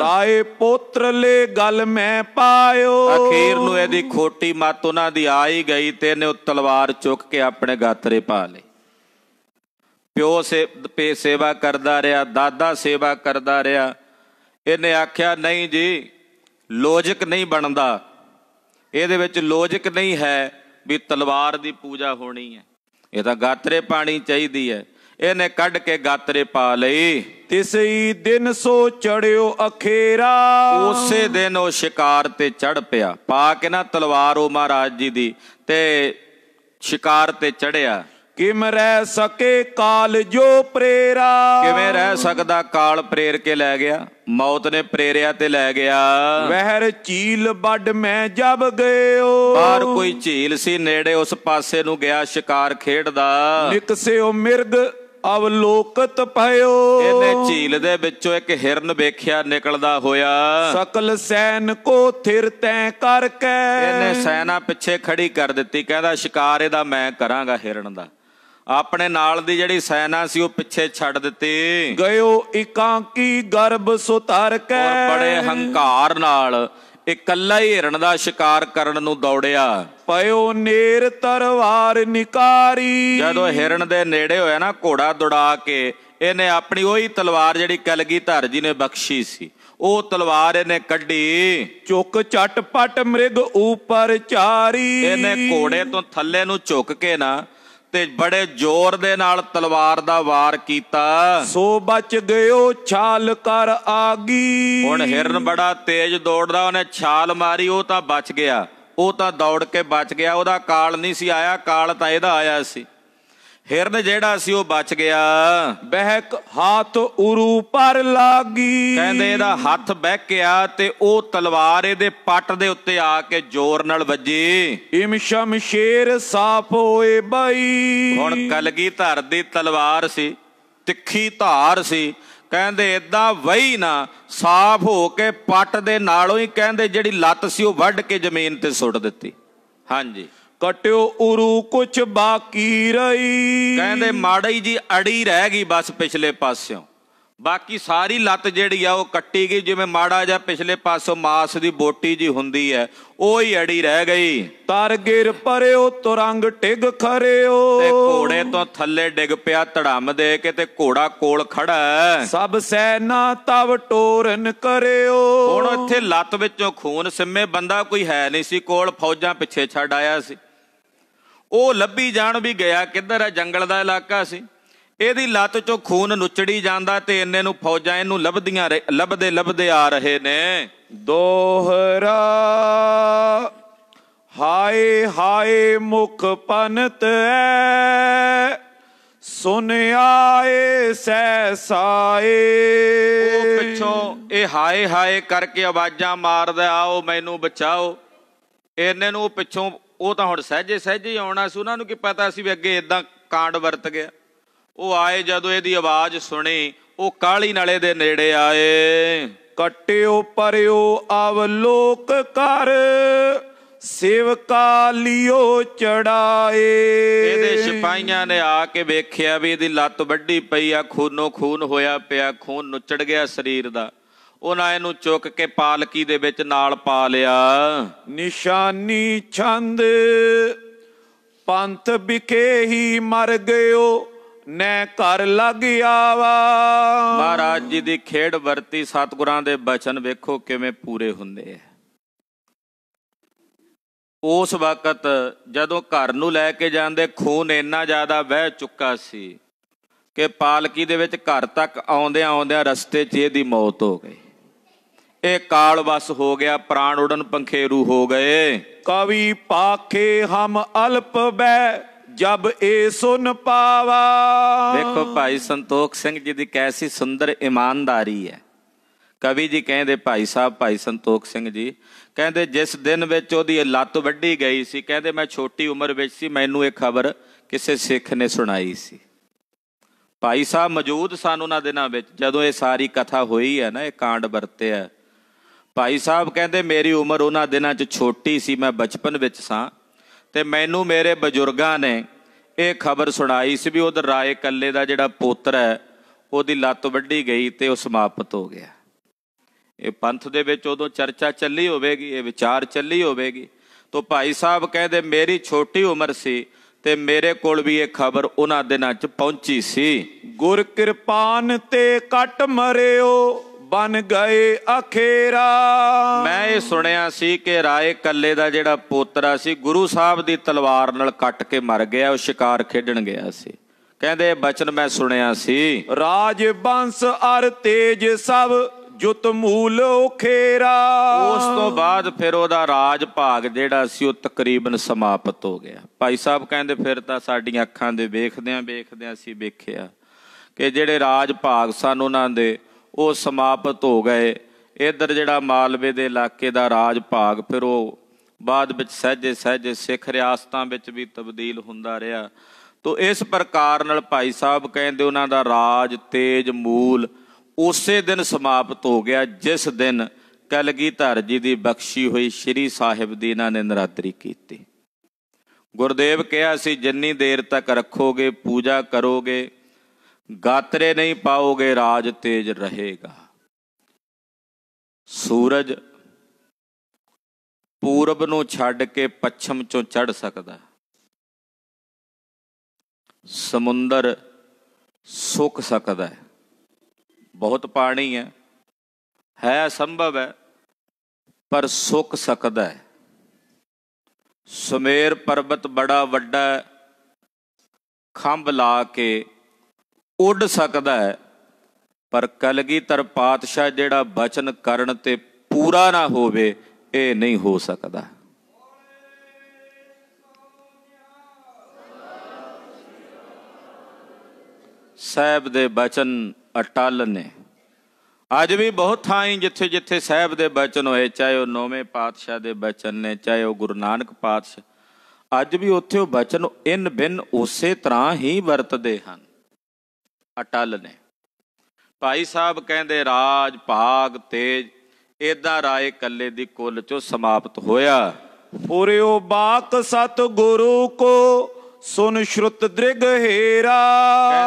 ਰਾਏ ਪੋਤਰਲੇ ਗੱਲ ਮੈਂ ਪਾਇਓ ਅਖੀਰ ਨੂੰ ਇਹਦੀ ਖੋਟੀ ਮਤ ਉਹਨਾਂ ਦੀ ਆ ਹੀ ਗਈ ਤੇ ਇਹਨੇ ਤਲਵਾਰ ਚੁੱਕ ਕੇ ਆਪਣੇ ਗਾਤਰੇ ਪਾ ਲਈ ਪਿਓ ਸੇ ਪੇ ਸੇਵਾ ਕਰਦਾ ਰਿਹਾ ਦਾਦਾ ਸੇਵਾ ਕਰਦਾ ਰਿਹਾ ਇਹਨੇ ਆਖਿਆ ਨਹੀਂ ਜੀ ਲੋਜਿਕ ਨਹੀਂ ਬਣਦਾ ਇਹਦੇ ਵਿੱਚ ਲੋਜਿਕ ਨਹੀਂ ਹੈ ਵੀ ਤਲਵਾਰ ਦੀ ਪੂਜਾ ਹੋਣੀ ਹੈ ਇਹ ਤਾਂ ਗਾਤਰੇ ਪਾਣੀ ਚਾਹੀਦੀ ਹੈ ਇਹਨੇ ਕੱਢ ਕੇ ਗਾਤਰੇ ਪਾ ਲਈ ਤਿਸਈ ਦਿਨ ਸੋ ਚੜਿਓ ਅਖੇਰਾ ਉਸੇ ਦਿਨ ਉਹ ਸ਼ਿਕਾਰ ਤੇ ਚੜ ਪਿਆ ਪਾ ਕੇ ਨਾ ਤਲਵਾਰ ਉਹ ਮਹਾਰਾਜ ਜੀ ਦੀ ਤੇ ਸ਼ਿਕਾਰ ਤੇ ਚੜਿਆ ਕਿਮ ਰਹਿ ਸਕੇ ਕਾਲ ਜੋ ਪ੍ਰੇਰਾ ਕਿਵੇਂ ਰਹਿ ਸਕਦਾ ਕਾਲ ਪ੍ਰੇਰ ਕੇ ਲੈ ਗਿਆ ਮੌਤ ਨੇ ਪ੍ਰੇਰਿਆ ਤੇ ਲੈ ਗਿਆ ਵਹਿਰ ਝੀਲ ਵੱਡ ਮੈਂ ਜਬ ਗਇਓ ਬਾਹਰ ਕੋਈ ਝੀਲ ਸੀ ਨੇੜੇ ਉਸ ਪਾਸੇ ਨੂੰ ਗਿਆ ਸ਼ਿਕਾਰ ਖੇਡਦਾ ਨਿਕਸਿਓ ਮਿਰਗ ਅਵਲੋਕਤ ਪਾਇਓ ਇਹਨੇ ਝੀਲ ਦੇ ਵਿੱਚੋਂ ਇੱਕ ਹਿਰਨ ਵੇਖਿਆ ਨਿਕਲਦਾ ਹੋਇਆ ਸਕਲ ਸੈਨ ਕੋ ਥਿਰ ਤੈ ਕਰਕੇ ਇਹਨੇ ਸੈਨਾ ਪਿੱਛੇ ਖੜੀ ਕਰ ਦਿੱਤੀ ਕਹਿੰਦਾ ਸ਼ਿਕਾਰ ਇਹਦਾ ਮੈਂ ਕਰਾਂਗਾ ਹਿਰਨ ਦਾ ਆਪਣੇ ਨਾਲ ਦੀ ਜਿਹੜੀ ਸੈਨਾ ਸੀ ਉਹ ਪਿੱਛੇ ਛੱਡ ਦਿੱਤੀ ਗਇਓ ਇਕਾਂਕੀ ਗਰਭ ਸੁਤਾਰ ਕੇ ਔਰ ਬੜੇ ਹੰਕਾਰ ਨਾਲ ਇਕੱਲਾ ਹੀ ਹਿਰਨ ਦਾ ਸ਼ਿਕਾਰ ਕਰਨ ਨੂੰ ਦੌੜਿਆ ਪਇਓ ਨੇਰ ਤਰਵਾਰ ਨਿਕਾਰੀ ਜਦੋਂ ਹਿਰਨ ਦੇ ਨੇੜੇ ਹੋਇਆ ਨਾ ਘੋੜਾ ਦੁੜਾ ਕੇ ਇਹਨੇ ਆਪਣੀ ਉਹੀ ਤਲਵਾਰ ਜਿਹੜੀ ਕਲਗੀਧਰ ਜੀ ਨੇ ਬਖਸ਼ੀ ਸੀ ਉਹ ਤਲਵਾਰ ਇਹਨੇ ਕੱਢੀ ਚੁੱਕ ਚਟਪਟ ਮ੍ਰਿਗ ਉਪਰ ਚਾਰੀ ਇਹਨੇ ਘੋੜੇ ਤੋਂ ਥੱਲੇ ਨੂੰ ਝੁੱਕ ਕੇ ਨਾ ਤੇ ਬੜੇ ਜ਼ੋਰ ਦੇ ਨਾਲ ਤਲਵਾਰ ਦਾ ਵਾਰ ਕੀਤਾ ਸੋ ਬਚ ਗਇਓ ਛਾਲ ਕਰ ਆਗੀ ਹੁਣ ਹਿਰਨ ਬੜਾ ਤੇਜ਼ ਦੌੜਦਾ ਉਹਨੇ ਛਾਲ ਮਾਰੀ ਉਹ ਤਾਂ ਬਚ ਗਿਆ ਉਹ ਤਾਂ ਦੌੜ ਕੇ ਬਚ ਗਿਆ ਉਹਦਾ ਕਾਲ ਨਹੀਂ ਸੀ ਆਇਆ ਕਾਲ ਤਾਂ ਇਹਦਾ ਆਇਆ ਸੀ ਹਿਰਨ ਜਿਹੜਾ ਸੀ ਉਹ ਬਚ ਗਿਆ ਬਹਿਕ ਹੱਥ ਉਰੂ ਪਰ ਲਾਗੀ ਕਹਿੰਦੇ ਇਹਦਾ ਹੱਥ ਬਹਿਕਿਆ ਤੇ ਉਹ ਤਲਵਾਰ ਇਹਦੇ ਪੱਟ ਦੇ ਉੱਤੇ ਆ ਕੇ ਜ਼ੋਰ ਨਾਲ ਵੱਜੀ ਇਮ ਸ਼ਮਸ਼ੇਰ ਸਾਫ ਹੋਏ ਬਾਈ ਹੁਣ ਕਲਗੀ ਧਰ ਦੀ ਤਲਵਾਰ ਸੀ ਤਿੱਖੀ ਧਾਰ ਸੀ ਕਹਿੰਦੇ ਇਦਾਂ ਵਹੀ ਨਾ ਸਾਫ ਹੋ ਕੇ ਪੱਟ ਦੇ ਨਾਲੋਂ ਹੀ ਕਹਿੰਦੇ ਜਿਹੜੀ ਲੱਤ ਸੀ ਉਹ ਵੱਢ ਕੇ ਜ਼ਮੀਨ ਤੇ ਸੁੱਟ ਦਿੱਤੀ ਹਾਂਜੀ ਕਟਿਓ ਉਰੂ ਕੁਛ ਬਾਕੀ ਰਹੀ ਕਹਿੰਦੇ ਮਾੜੀ ਜੀ ਅੜੀ ਰਹਿ ਗਈ ਬਸ ਪਿਛਲੇ ਪਾਸਿਓਂ ਬਾਕੀ ਸਾਰੀ ਲੱਤ ਜਿਹੜੀ ਆ ਉਹ ਕੱਟੀ ਗਈ ਜਿਵੇਂ ਮਾੜਾ ਜਾਂ ਪਿਛਲੇ ਪਾਸੋਂ ਮਾਸ ਦੀ ਬੋਟੀ ਜੀ ਹੁੰਦੀ ਐ ਉਹ ਹੀ ਅੜੀ ਰਹਿ ਗਈ ਤਰ ਗਿਰ ਪਰਿਓ ਤੁਰੰਗ ਟਿਗ ਖਰਿਓ ਤੇ ਘੋੜੇ ਤੋਂ ਥੱਲੇ ਡਿਗ ਪਿਆ ਧੜਮ ਦੇ ਕੇ ਤੇ ਘੋੜਾ ਕੋਲ ਖੜਾ ਸਭ ਸੈਨਾ ਤਵ ਟੋਰਨ ਕਰਿਓ ਹੁਣ ਇੱਥੇ ਲੱਤ ਵਿੱਚੋਂ ਖੂਨ ਸਿੰਮੇ ਬੰਦਾ ਕੋਈ ਹੈ ਨਹੀਂ ਸੀ ਕੋਲ ਫੌਜਾਂ ਪਿੱਛੇ ਛੱਡ ਆਇਆ ਸੀ ਉਹ ਲੱਭੀ ਜਾਣ ਵੀ ਗਿਆ ਕਿੱਧਰ ਹੈ ਜੰਗਲ ਦਾ ਇਲਾਕਾ ਸੀ ਇਹਦੀ ਲੱਤ ਚੋਂ ਖੂਨ ਨੁੱਚੜੀ ਜਾਂਦਾ ਤੇ ਇੰਨੇ ਨੂੰ ਫੌਜਾਂ ਇਹਨੂੰ ਲੱਭਦੀਆਂ ਲੱਭਦੇ ਲੱਭਦੇ ਆ ਰਹੇ ਨੇ ਦੋਹਰਾ ਹਾਏ ਹਾਏ ਮੁਖ ਪਨਤ ਐ ਸੁਨ ਆਏ ਸੈ ਸਾਏ ਉਹ ਪਿੱਛੋਂ ਇਹ ਹਾਏ ਹਾਏ ਕਰਕੇ ਆਵਾਜ਼ਾਂ ਮਾਰਦਾ ਆਓ ਮੈਨੂੰ ਬਚਾਓ ਇਹਨੇ ਨੂੰ ਪਿੱਛੋਂ ਉਹ ਤਾਂ ਹੁਣ ਸਹਿਜੇ ਸਹਿਜੇ ਆਉਣਾ ਸੀ ਉਹਨਾਂ ਨੂੰ ਕੀ ਪਤਾ ਸੀ ਵੀ ਅੱਗੇ ਇਦਾਂ ਕਾਂਡ ਵਰਤ ਗਿਆ ਉਹ ਆਏ ਜਦੋਂ ਇਹਦੀ ਆਵਾਜ਼ ਸੁਣੀ ਉਹ ਕਾਲੀ ਨਾਲੇ ਦੇ ਨੇੜੇ ਆਏ ਕਟਿਓ ਪਰਿਓ ਆਵ ਲੋਕ ਕਰ ਸੇਵਕਾ ਲਿਓ ਚੜਾਏ ਇਹਦੇ ਸਿਪਾਈਆਂ ਨੇ ਆ ਕੇ ਵੇਖਿਆ ਵੀ ਇਹਦੀ ਲੱਤ ਵੱਡੀ ਪਈ ਆ ਖੂਨੋ ਖੂਨ ਹੋਇਆ ਪਿਆ ਖੂਨ ਨੁੱਚੜ ਗਿਆ ਸਰੀਰ ਦਾ ਉਹਨਾਂ ਇਹਨੂੰ ਚੁੱਕ ਕੇ ਪਾਲਕੀ ਦੇ ਵਿੱਚ ਨਾਲ ਪਾ ਲਿਆ ਨਿਸ਼ਾਨੀ ਛੰਦ ਪੰਥ ਵਿਖੇ ਹੀ ਮਰ ਗਇਓ ਨੈ ਕਰ ਲੱਗ ਆਵਾ ਮਹਾਰਾਜ ਜੀ ਦੀ ਖੇਡ ਵਰਤੀ ਸਤਗੁਰਾਂ ਦੇ ਬਚਨ ਵੇਖੋ ਕਿਵੇਂ ਪੂਰੇ ਹੁੰਦੇ ਆ ਉਸ ਵਕਤ ਜਦੋਂ ਘਰ ਨੂੰ ਲੈ ਕੇ ਜਾਂਦੇ ਖੂਨ ਇੰਨਾ ਜ਼ਿਆਦਾ ਵਹਿ ਚੁੱਕਾ ਸੀ ਕਿ ਪਾਲਕੀ ਦੇ ਵਿੱਚ ਘਰ ਤੱਕ ਆਉਂਦਿਆਂ ਆਉਂਦਿਆਂ ਰਸਤੇ 'ਚ ਇਹਦੀ ਮੌਤ ਹੋ ਗਈ ਇਹ ਕਾਲ ਵਸ ਹੋ ਗਿਆ ਪ੍ਰਾਣ ਉਡਨ ਪੰਖੇਰੂ ਹੋ ਗਏ ਕਵੀ ਪਾਖੇ ਹਮ ਅਲਪ ਬੈ ਜਬ ਇਹ ਸੁਨ ਪਾਵਾ ਦੇਖੋ ਭਾਈ ਸੰਤੋਖ ਸਿੰਘ ਜੀ ਦੀ ਕੈਸੀ ਸੁੰਦਰ ਇਮਾਨਦਾਰੀ ਹੈ ਕਵੀ ਜੀ ਕਹਿੰਦੇ ਭਾਈ ਸਾਹਿਬ ਭਾਈ ਸੰਤੋਖ ਸਿੰਘ ਜੀ ਕਹਿੰਦੇ ਜਿਸ ਦਿਨ ਵਿੱਚ ਉਹਦੀ ਲੱਤ ਵੱਢੀ ਗਈ ਸੀ ਕਹਿੰਦੇ ਮੈਂ ਛੋਟੀ ਉਮਰ ਵਿੱਚ ਸੀ ਮੈਨੂੰ ਇਹ ਖਬਰ ਕਿਸੇ ਸਿੱਖ ਨੇ ਸੁਣਾਈ ਸੀ ਭਾਈ ਸਾਹਿਬ ਮੌਜੂਦ ਸਨ ਉਹਨਾਂ ਦਿਨਾਂ ਵਿੱਚ ਜਦੋਂ ਇਹ ਸਾਰੀ ਕਥਾ ਹੋਈ ਹੈ ਨਾ ਇਹ ਕਾਂਡ ਵਰਤਿਆ ਭਾਈ ਸਾਹਿਬ ਕਹਿੰਦੇ ਮੇਰੀ ਉਮਰ ਉਹਨਾਂ ਦਿਨਾਂ 'ਚ ਛੋਟੀ ਸੀ ਮੈਂ ਬਚਪਨ ਵਿੱਚ ਸਾਂ ਤੇ ਮੈਨੂੰ ਮੇਰੇ ਬਜ਼ੁਰਗਾਂ ਨੇ ਇਹ ਖਬਰ ਸੁਣਾਈ ਸੀ ਵੀ ਉਧਰ ਰਾਏ ਕੱਲੇ ਦਾ ਜਿਹੜਾ ਪੁੱਤਰ ਹੈ ਉਹਦੀ ਲੱਤ ਵੱਢੀ ਗਈ ਤੇ ਉਹ ਸਮਾਪਤ ਹੋ ਗਿਆ ਇਹ ਪੰਥ ਦੇ ਵਿੱਚ ਉਦੋਂ ਚਰਚਾ ਚੱਲੀ ਹੋਵੇਗੀ ਇਹ ਵਿਚਾਰ ਚੱਲੀ ਹੋਵੇਗੀ ਤੋਂ ਭਾਈ ਸਾਹਿਬ ਕਹਿੰਦੇ ਮੇਰੀ ਛੋਟੀ ਉਮਰ ਸੀ ਤੇ ਮੇਰੇ ਕੋਲ ਵੀ ਇਹ ਖਬਰ ਉਹਨਾਂ ਦਿਨਾਂ 'ਚ ਪਹੁੰਚੀ ਸੀ ਗੁਰ ਕਿਰਪਾਨ ਤੇ ਕੱਟ ਮਰਿਓ ਬਨ ਗਏ ਅਖੇਰਾ ਮੈਂ ਇਹ ਸੁਣਿਆ ਸੀ ਕਿ ਰਾਏ ਕੱਲੇ ਦਾ ਜਿਹੜਾ ਪੋਤਰਾ ਸੀ ਗੁਰੂ ਸਾਹਿਬ ਦੀ ਤਲਵਾਰ ਨਾਲ ਕੱਟ ਕੇ ਮਰ ਗਿਆ ਉਹ ਸ਼ਿਕਾਰ ਖੇਡਣ ਗਿਆ ਸੀ ਕਹਿੰਦੇ ਬਚਨ ਮੈਂ ਸੁਣਿਆ ਸੀ ਰਾਜ ਬੰਸ ਅਰ ਤੇਜ ਸਭ ਜੁਤ ਮੂਲ ਖੇਰਾ ਉਸ ਤੋਂ ਬਾਅਦ ਫਿਰ ਉਹਦਾ ਰਾਜ ਭਾਗ ਜਿਹੜਾ ਸੀ ਉਹ ਤਕਰੀਬਨ ਸਮਾਪਤ ਹੋ ਗਿਆ ਭਾਈ ਸਾਹਿਬ ਕਹਿੰਦੇ ਫਿਰ ਤਾਂ ਸਾਡੀਆਂ ਅੱਖਾਂ ਦੇ ਵੇਖਦਿਆਂ ਵੇਖਦਿਆਂ ਅਸੀਂ ਵੇਖਿਆ ਕਿ ਜਿਹੜੇ ਰਾਜ ਭਾਗ ਸਨ ਉਹਨਾਂ ਦੇ ਉਹ ਸਮਾਪਤ ਹੋ ਗਏ ਇਧਰ ਜਿਹੜਾ ਮਾਲਵੇ ਦੇ ਇਲਾਕੇ ਦਾ ਰਾਜ ਭਾਗ ਫਿਰ ਉਹ ਬਾਅਦ ਵਿੱਚ ਸਹਿਜੇ ਸਹਿਜੇ ਸਿੱਖ ਰਿਆਸਤਾਂ ਵਿੱਚ ਵੀ ਤਬਦੀਲ ਹੁੰਦਾ ਰਿਹਾ ਤੋਂ ਇਸ ਪ੍ਰਕਾਰ ਨਾਲ ਭਾਈ ਸਾਹਿਬ ਕਹਿੰਦੇ ਉਹਨਾਂ ਦਾ ਰਾਜ ਤੇਜ ਮੂਲ ਉਸੇ ਦਿਨ ਸਮਾਪਤ ਹੋ ਗਿਆ ਜਿਸ ਦਿਨ ਕਲਗੀਧਰ ਜੀ ਦੀ ਬਖਸ਼ੀ ਹੋਈ ਸ਼੍ਰੀ ਸਾਹਿਬ ਦੀ ਇਹਨਾਂ ਨੇ ਨਰਾਤਰੀ ਕੀਤੀ ਗੁਰਦੇਵ ਕਿਹਾ ਸੀ ਜਿੰਨੀ ਦੇਰ ਤੱਕ ਰੱਖੋਗੇ ਪੂਜਾ ਕਰੋਗੇ ਗਾਤਰੇ ਨਹੀਂ ਪਾਓਗੇ ਰਾਜ ਤੇਜ ਰਹੇਗਾ ਸੂਰਜ ਪੂਰਬ ਨੂੰ ਛੱਡ ਕੇ ਪੱਛਮ ਚੋਂ ਚੜ ਸਕਦਾ ਸਮੁੰਦਰ ਸੁੱਕ ਸਕਦਾ ਹੈ ਬਹੁਤ ਪਾਣੀ ਹੈ ਹੈ ਸੰਭਵ ਹੈ ਪਰ ਸੁੱਕ ਸਕਦਾ ਹੈ ਸੁਮੇਰ ਪਰਬਤ ਬੜਾ ਵੱਡਾ ਖੰਭ ਲਾ ਕੇ ਉੱਡ ਸਕਦਾ ਹੈ ਪਰ ਕਲਗੀਧਰ ਪਾਤਸ਼ਾਹ ਜਿਹੜਾ ਬਚਨ ਕਰਨ ਤੇ ਪੂਰਾ ਨਾ ਹੋਵੇ ਇਹ ਨਹੀਂ ਹੋ ਸਕਦਾ ਸਾਹਿਬ ਦੇ ਬਚਨ ਅਟਲ ਨੇ ਅੱਜ ਵੀ ਬਹੁਤ ਥਾਈਂ ਜਿੱਥੇ ਜਿੱਥੇ ਸਾਹਿਬ ਦੇ ਬਚਨ ਹੋਏ ਚਾਹੇ ਉਹ ਨੌਵੇਂ ਪਾਤਸ਼ਾਹ ਦੇ ਬਚਨ ਨੇ ਚਾਹੇ ਉਹ ਗੁਰੂ ਨਾਨਕ ਪਾਤਸ਼ਾਹ ਅੱਜ ਵੀ ਉੱਥੇ ਉਹ ਬਚਨ ਇਨ ਬਿਨ ਉਸੇ ਤਰ੍ਹਾਂ ਹੀ ਵਰਤਦੇ ਹਨ ਅਟਲ ਨੇ ਭਾਈ ਸਾਹਿਬ ਕਹਿੰਦੇ ਰਾਜ ਭਾਗ ਤੇਜ ਇਦਾਂ ਰਾਏ ਕੱਲੇ ਦੀ ਕੁੱਲ ਚੋ ਸਮਾਪਤ ਹੋਇਆ ਪੁਰਿਓ ਬਾਕ ਸਤ ਗੁਰੂ ਕੋ ਸੁਨ ਸ਼ਰਤ ਦ੍ਰਿਗ ਹੀਰਾ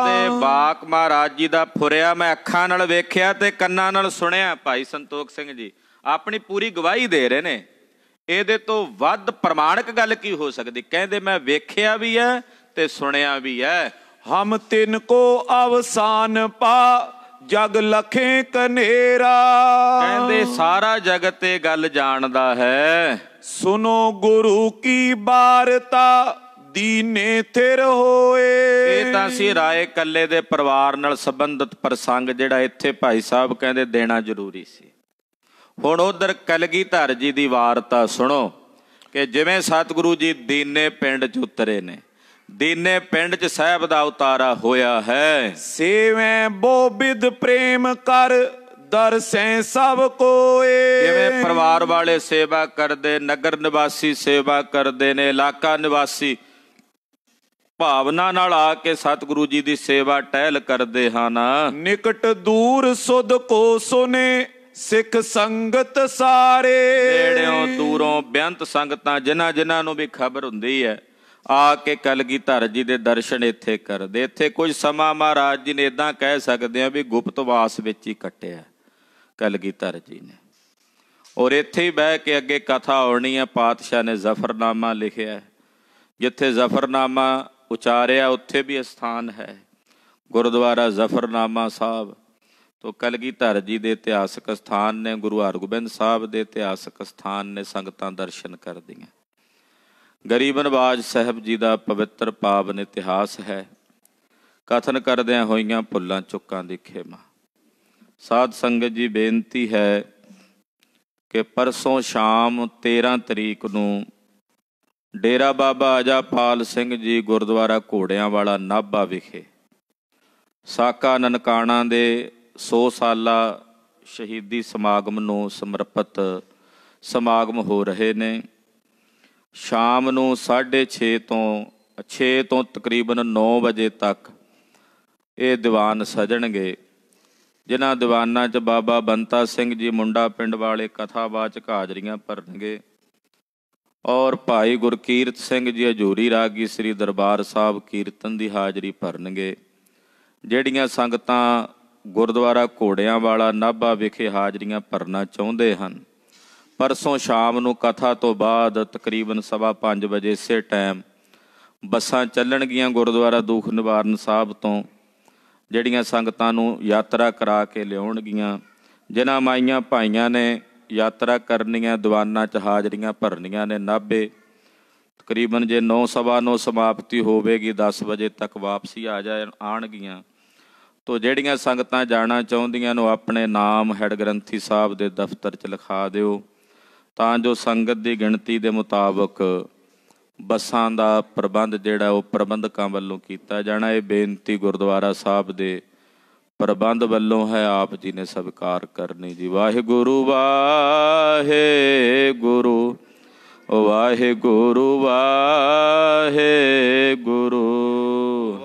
ਕਹਿੰਦੇ ਬਾਕ ਮਹਾਰਾਜ ਜੀ ਦਾ ਫੁਰਿਆ ਮੈਂ ਅੱਖਾਂ ਨਾਲ ਵੇਖਿਆ ਤੇ ਕੰਨਾਂ ਨਾਲ ਸੁਣਿਆ ਭਾਈ ਸੰਤੋਖ ਸਿੰਘ ਜੀ ਆਪਣੀ ਪੂਰੀ ਗਵਾਹੀ ਦੇ ਰਹੇ ਨੇ ਇਹਦੇ ਤੋਂ ਵੱਧ ਪ੍ਰਮਾਣਿਕ ਗੱਲ ਕੀ ਹੋ ਸਕਦੀ ਕਹਿੰਦੇ ਮੈਂ ਵੇਖਿਆ ਵੀ ਐ ਤੇ ਸੁਣਿਆ ਵੀ ਐ ਹਮ ਤਿਨ ਕੋ ਅਵਸਾਨ ਪਾ ਜਗ ਲਖੇ ਕਨੇਰਾ ਕਹਿੰਦੇ ਸਾਰਾ ਜਗਤ ਇਹ ਗੱਲ ਜਾਣਦਾ ਹੈ ਸੁਨੋ ਗੁਰੂ ਕੀ ਬਾਰਤਾ ਦੀਨੇ ਥਿਰ ਹੋਏ ਇਹ ਤਾਂ ਸੀ ਰਾਏ ਕੱਲੇ ਦੇ ਪਰਿਵਾਰ ਨਾਲ ਸੰਬੰਧਿਤ ਪ੍ਰਸੰਗ ਜਿਹੜਾ ਇੱਥੇ ਭਾਈ ਸਾਹਿਬ ਕਹਿੰਦੇ ਦੇਣਾ ਜ਼ਰੂਰੀ ਸੀ ਹੁਣ ਉਧਰ ਕਲਗੀਧਰ ਜੀ ਦੀ ਵਾਰਤਾ ਸੁਣੋ ਕਿ ਜਿਵੇਂ ਸਤਿਗੁਰੂ ਜੀ ਦੀਨੇ ਪਿੰਡ ਚ ਉਤਰੇ ਨੇ ਦੀਨੇ ਪਿੰਡ ਚ ਸਹਿਬ ਦਾ ਉਤਾਰਾ ਹੋਇਆ ਹੈ ਸੇਵੇਂ ਬਿਦ ਪ੍ਰੇਮ ਕਰ ਦਰਸੈ ਸਭ ਕੋਏ ਜਿਵੇਂ ਪਰਿਵਾਰ ਵਾਲੇ ਸੇਵਾ ਕਰਦੇ ਨਗਰ ਨਿਵਾਸੀ ਸੇਵਾ ਕਰਦੇ ਨੇ ਇਲਾਕਾ ਨਿਵਾਸੀ ਭਾਵਨਾ ਨਾਲ ਆ ਕੇ ਸਤਿਗੁਰੂ ਜੀ ਦੀ ਸੇਵਾ ਟਹਿਲ ਕਰਦੇ ਹਨ ਨਿਕਟ ਦੂਰ ਸੁਧ ਕੋ ਸੁਨੇ ਸਿੱਖ ਸੰਗਤ ਸਾਰੇ ਨੇੜਿਓਂ ਦੂਰੋਂ ਬੇਅੰਤ ਸੰਗਤਾਂ ਜਿਨ੍ਹਾਂ ਜਿਨ੍ਹਾਂ ਨੂੰ ਵੀ ਖਬਰ ਹੁੰਦੀ ਹੈ ਆ ਕੇ ਕਲਗੀ ਧਰ ਜੀ ਦੇ ਦਰਸ਼ਨ ਇੱਥੇ ਕਰਦੇ ਇੱਥੇ ਕੁਝ ਸਮਾਂ ਮਹਾਰਾਜ ਜੀ ਨੇ ਇਦਾਂ ਕਹਿ ਸਕਦੇ ਆ ਵੀ ਗੁਪਤ ਵਾਸ ਵਿੱਚ ਹੀ ਕੱਟਿਆ ਕਲਗੀ ਧਰ ਜੀ ਨੇ ਔਰ ਇੱਥੇ ਹੀ ਬਹਿ ਕੇ ਅੱਗੇ ਕਥਾ ਹੋਣੀ ਹੈ ਪਾਤਸ਼ਾਹ ਨੇ ਜ਼ਫਰਨਾਮਾ ਲਿਖਿਆ ਜਿੱਥੇ ਜ਼ਫਰਨਾਮਾ ਉਚਾਰਿਆ ਉੱਥੇ ਵੀ ਸਥਾਨ ਹੈ ਗੁਰਦੁਆਰਾ ਜ਼ਫਰਨਾਮਾ ਸਾਹਿਬ ਤੋਂ ਕਲਗੀਧਰ ਜੀ ਦੇ ਇਤਿਹਾਸਕ ਸਥਾਨ ਨੇ ਗੁਰੂ ਹਰਗੋਬਿੰਦ ਸਾਹਿਬ ਦੇ ਇਤਿਹਾਸਕ ਸਥਾਨ ਨੇ ਸੰਗਤਾਂ ਦਰਸ਼ਨ ਕਰਦੀਆਂ ਗਰੀਬ ਨਵਾਜ ਸਾਹਿਬ ਜੀ ਦਾ ਪਵਿੱਤਰ ਪਾਵਨ ਇਤਿਹਾਸ ਹੈ ਕਥਨ ਕਰਦਿਆਂ ਹੋਈਆਂ ਭੁੱਲਾਂ ਚੁੱਕਾਂ ਦੀ ਖੇਮਾ ਸਾਧ ਸੰਗਤ ਜੀ ਬੇਨਤੀ ਹੈ ਕਿ ਪਰਸੋਂ ਸ਼ਾਮ 13 ਤਰੀਕ ਨੂੰ ਡੇਰਾ ਬਾਬਾ ਅਜਾਪਾਲ ਸਿੰਘ ਜੀ ਗੁਰਦੁਆਰਾ ਘੋੜਿਆਂ ਵਾਲਾ ਨਾਭਾ ਵਿਖੇ ਸਾਕਾ ਨਨਕਾਣਾ ਦੇ 100 ਸਾਲਾ ਸ਼ਹੀਦੀ ਸਮਾਗਮ ਨੂੰ ਸਮਰਪਿਤ ਸਮਾਗਮ ਹੋ ਰਹੇ ਨੇ ਸ਼ਾਮ ਨੂੰ 6:30 ਤੋਂ 6 ਤੋਂ ਤਕਰੀਬਨ 9 ਵਜੇ ਤੱਕ ਇਹ ਦੀਵਾਨ ਸਜਣਗੇ ਜਿਨ੍ਹਾਂ ਦੀਵਾਨਾਂ 'ਚ ਬਾਬਾ ਬੰਤਾ ਸਿੰਘ ਜੀ ਮੁੰਡਾ ਪਿੰਡ ਵਾਲੇ ਕਥਾਵਾਚਕ ਹਾਜ਼ਰੀਆਂ ਭਰਨਗੇ ਔਰ ਭਾਈ ਗੁਰਕੀਰਤ ਸਿੰਘ ਜੀ ਹਜੂਰੀ ਰਾਗੀ ਸ੍ਰੀ ਦਰਬਾਰ ਸਾਹਿਬ ਕੀਰਤਨ ਦੀ ਹਾਜ਼ਰੀ ਭਰਨਗੇ ਜਿਹੜੀਆਂ ਸੰਗਤਾਂ ਗੁਰਦੁਆਰਾ ਘੋੜਿਆਂ ਵਾਲਾ ਨਾਭਾ ਵਿਖੇ ਹਾਜ਼ਰੀਆਂ ਭਰਨਾ ਚਾਹੁੰਦੇ ਹਨ ਪਰਸੋਂ ਸ਼ਾਮ ਨੂੰ ਕਥਾ ਤੋਂ ਬਾਅਦ ਤਕਰੀਬਨ 5:30 ਵਜੇ ਸੇ ਟਾਈਮ ਬੱਸਾਂ ਚੱਲਣਗੀਆਂ ਗੁਰਦੁਆਰਾ ਦੂਖ ਨਿਵਾਰਨ ਸਾਹਿਬ ਤੋਂ ਜਿਹੜੀਆਂ ਸੰਗਤਾਂ ਨੂੰ ਯਾਤਰਾ ਕਰਾ ਕੇ ਲਿਆਉਣਗੀਆਂ ਜਿਨ੍ਹਾਂ ਮਾਈਆਂ ਭਾਈਆਂ ਨੇ ਯਾਤਰਾ ਕਰਨੀਆਂ ਦੀਵਾਨਾਂ 'ਚ ਹਾਜ਼ਰੀਆਂ ਭਰਨੀਆਂ ਨੇ ਨਾਭੇ ਤਕਰੀਬਨ ਜੇ 9 ਸਮਾਪਤੀ ਹੋਵੇਗੀ 10 ਵਜੇ ਤੱਕ ਵਾਪਸੀ ਆ ਜਾ ਆਣਗੀਆਂ ਤੋ ਜਿਹੜੀਆਂ ਸੰਗਤਾਂ ਜਾਣਾ ਚਾਹੁੰਦੀਆਂ ਨੂੰ ਆਪਣੇ ਨਾਮ ਹੈਡ ਗ੍ਰੰਥੀ ਸਾਹਿਬ ਦੇ ਦਫ਼ਤਰ 'ਚ ਲਿਖਾ ਦਿਓ ਤਾਂ ਜੋ ਸੰਗਤ ਦੀ ਗਿਣਤੀ ਦੇ ਮੁਤਾਬਕ ਬੱਸਾਂ ਦਾ ਪ੍ਰਬੰਧ ਜਿਹੜਾ ਉਹ ਪ੍ਰਬੰਧਕਾਂ ਵੱਲੋਂ ਕੀਤਾ ਜਾਣਾ ਇਹ ਬੇਨਤੀ ਗੁਰਦੁਆਰਾ ਸਾਹਿਬ ਦੇ ਪ੍ਰਬੰਧ ਵੱਲੋਂ ਹੈ ਆਪ ਜੀ ਨੇ ਸਵੀਕਾਰ ਕਰਨੀ ਜੀ ਵਾਹਿਗੁਰੂ ਵਾਹਿਗੁਰੂ ਵਾਹਿਗੁਰੂ ਵਾਹਿਗੁਰੂ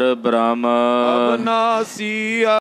ਪਰ ਬ੍ਰਹਮ ਅਬਨਾਸੀ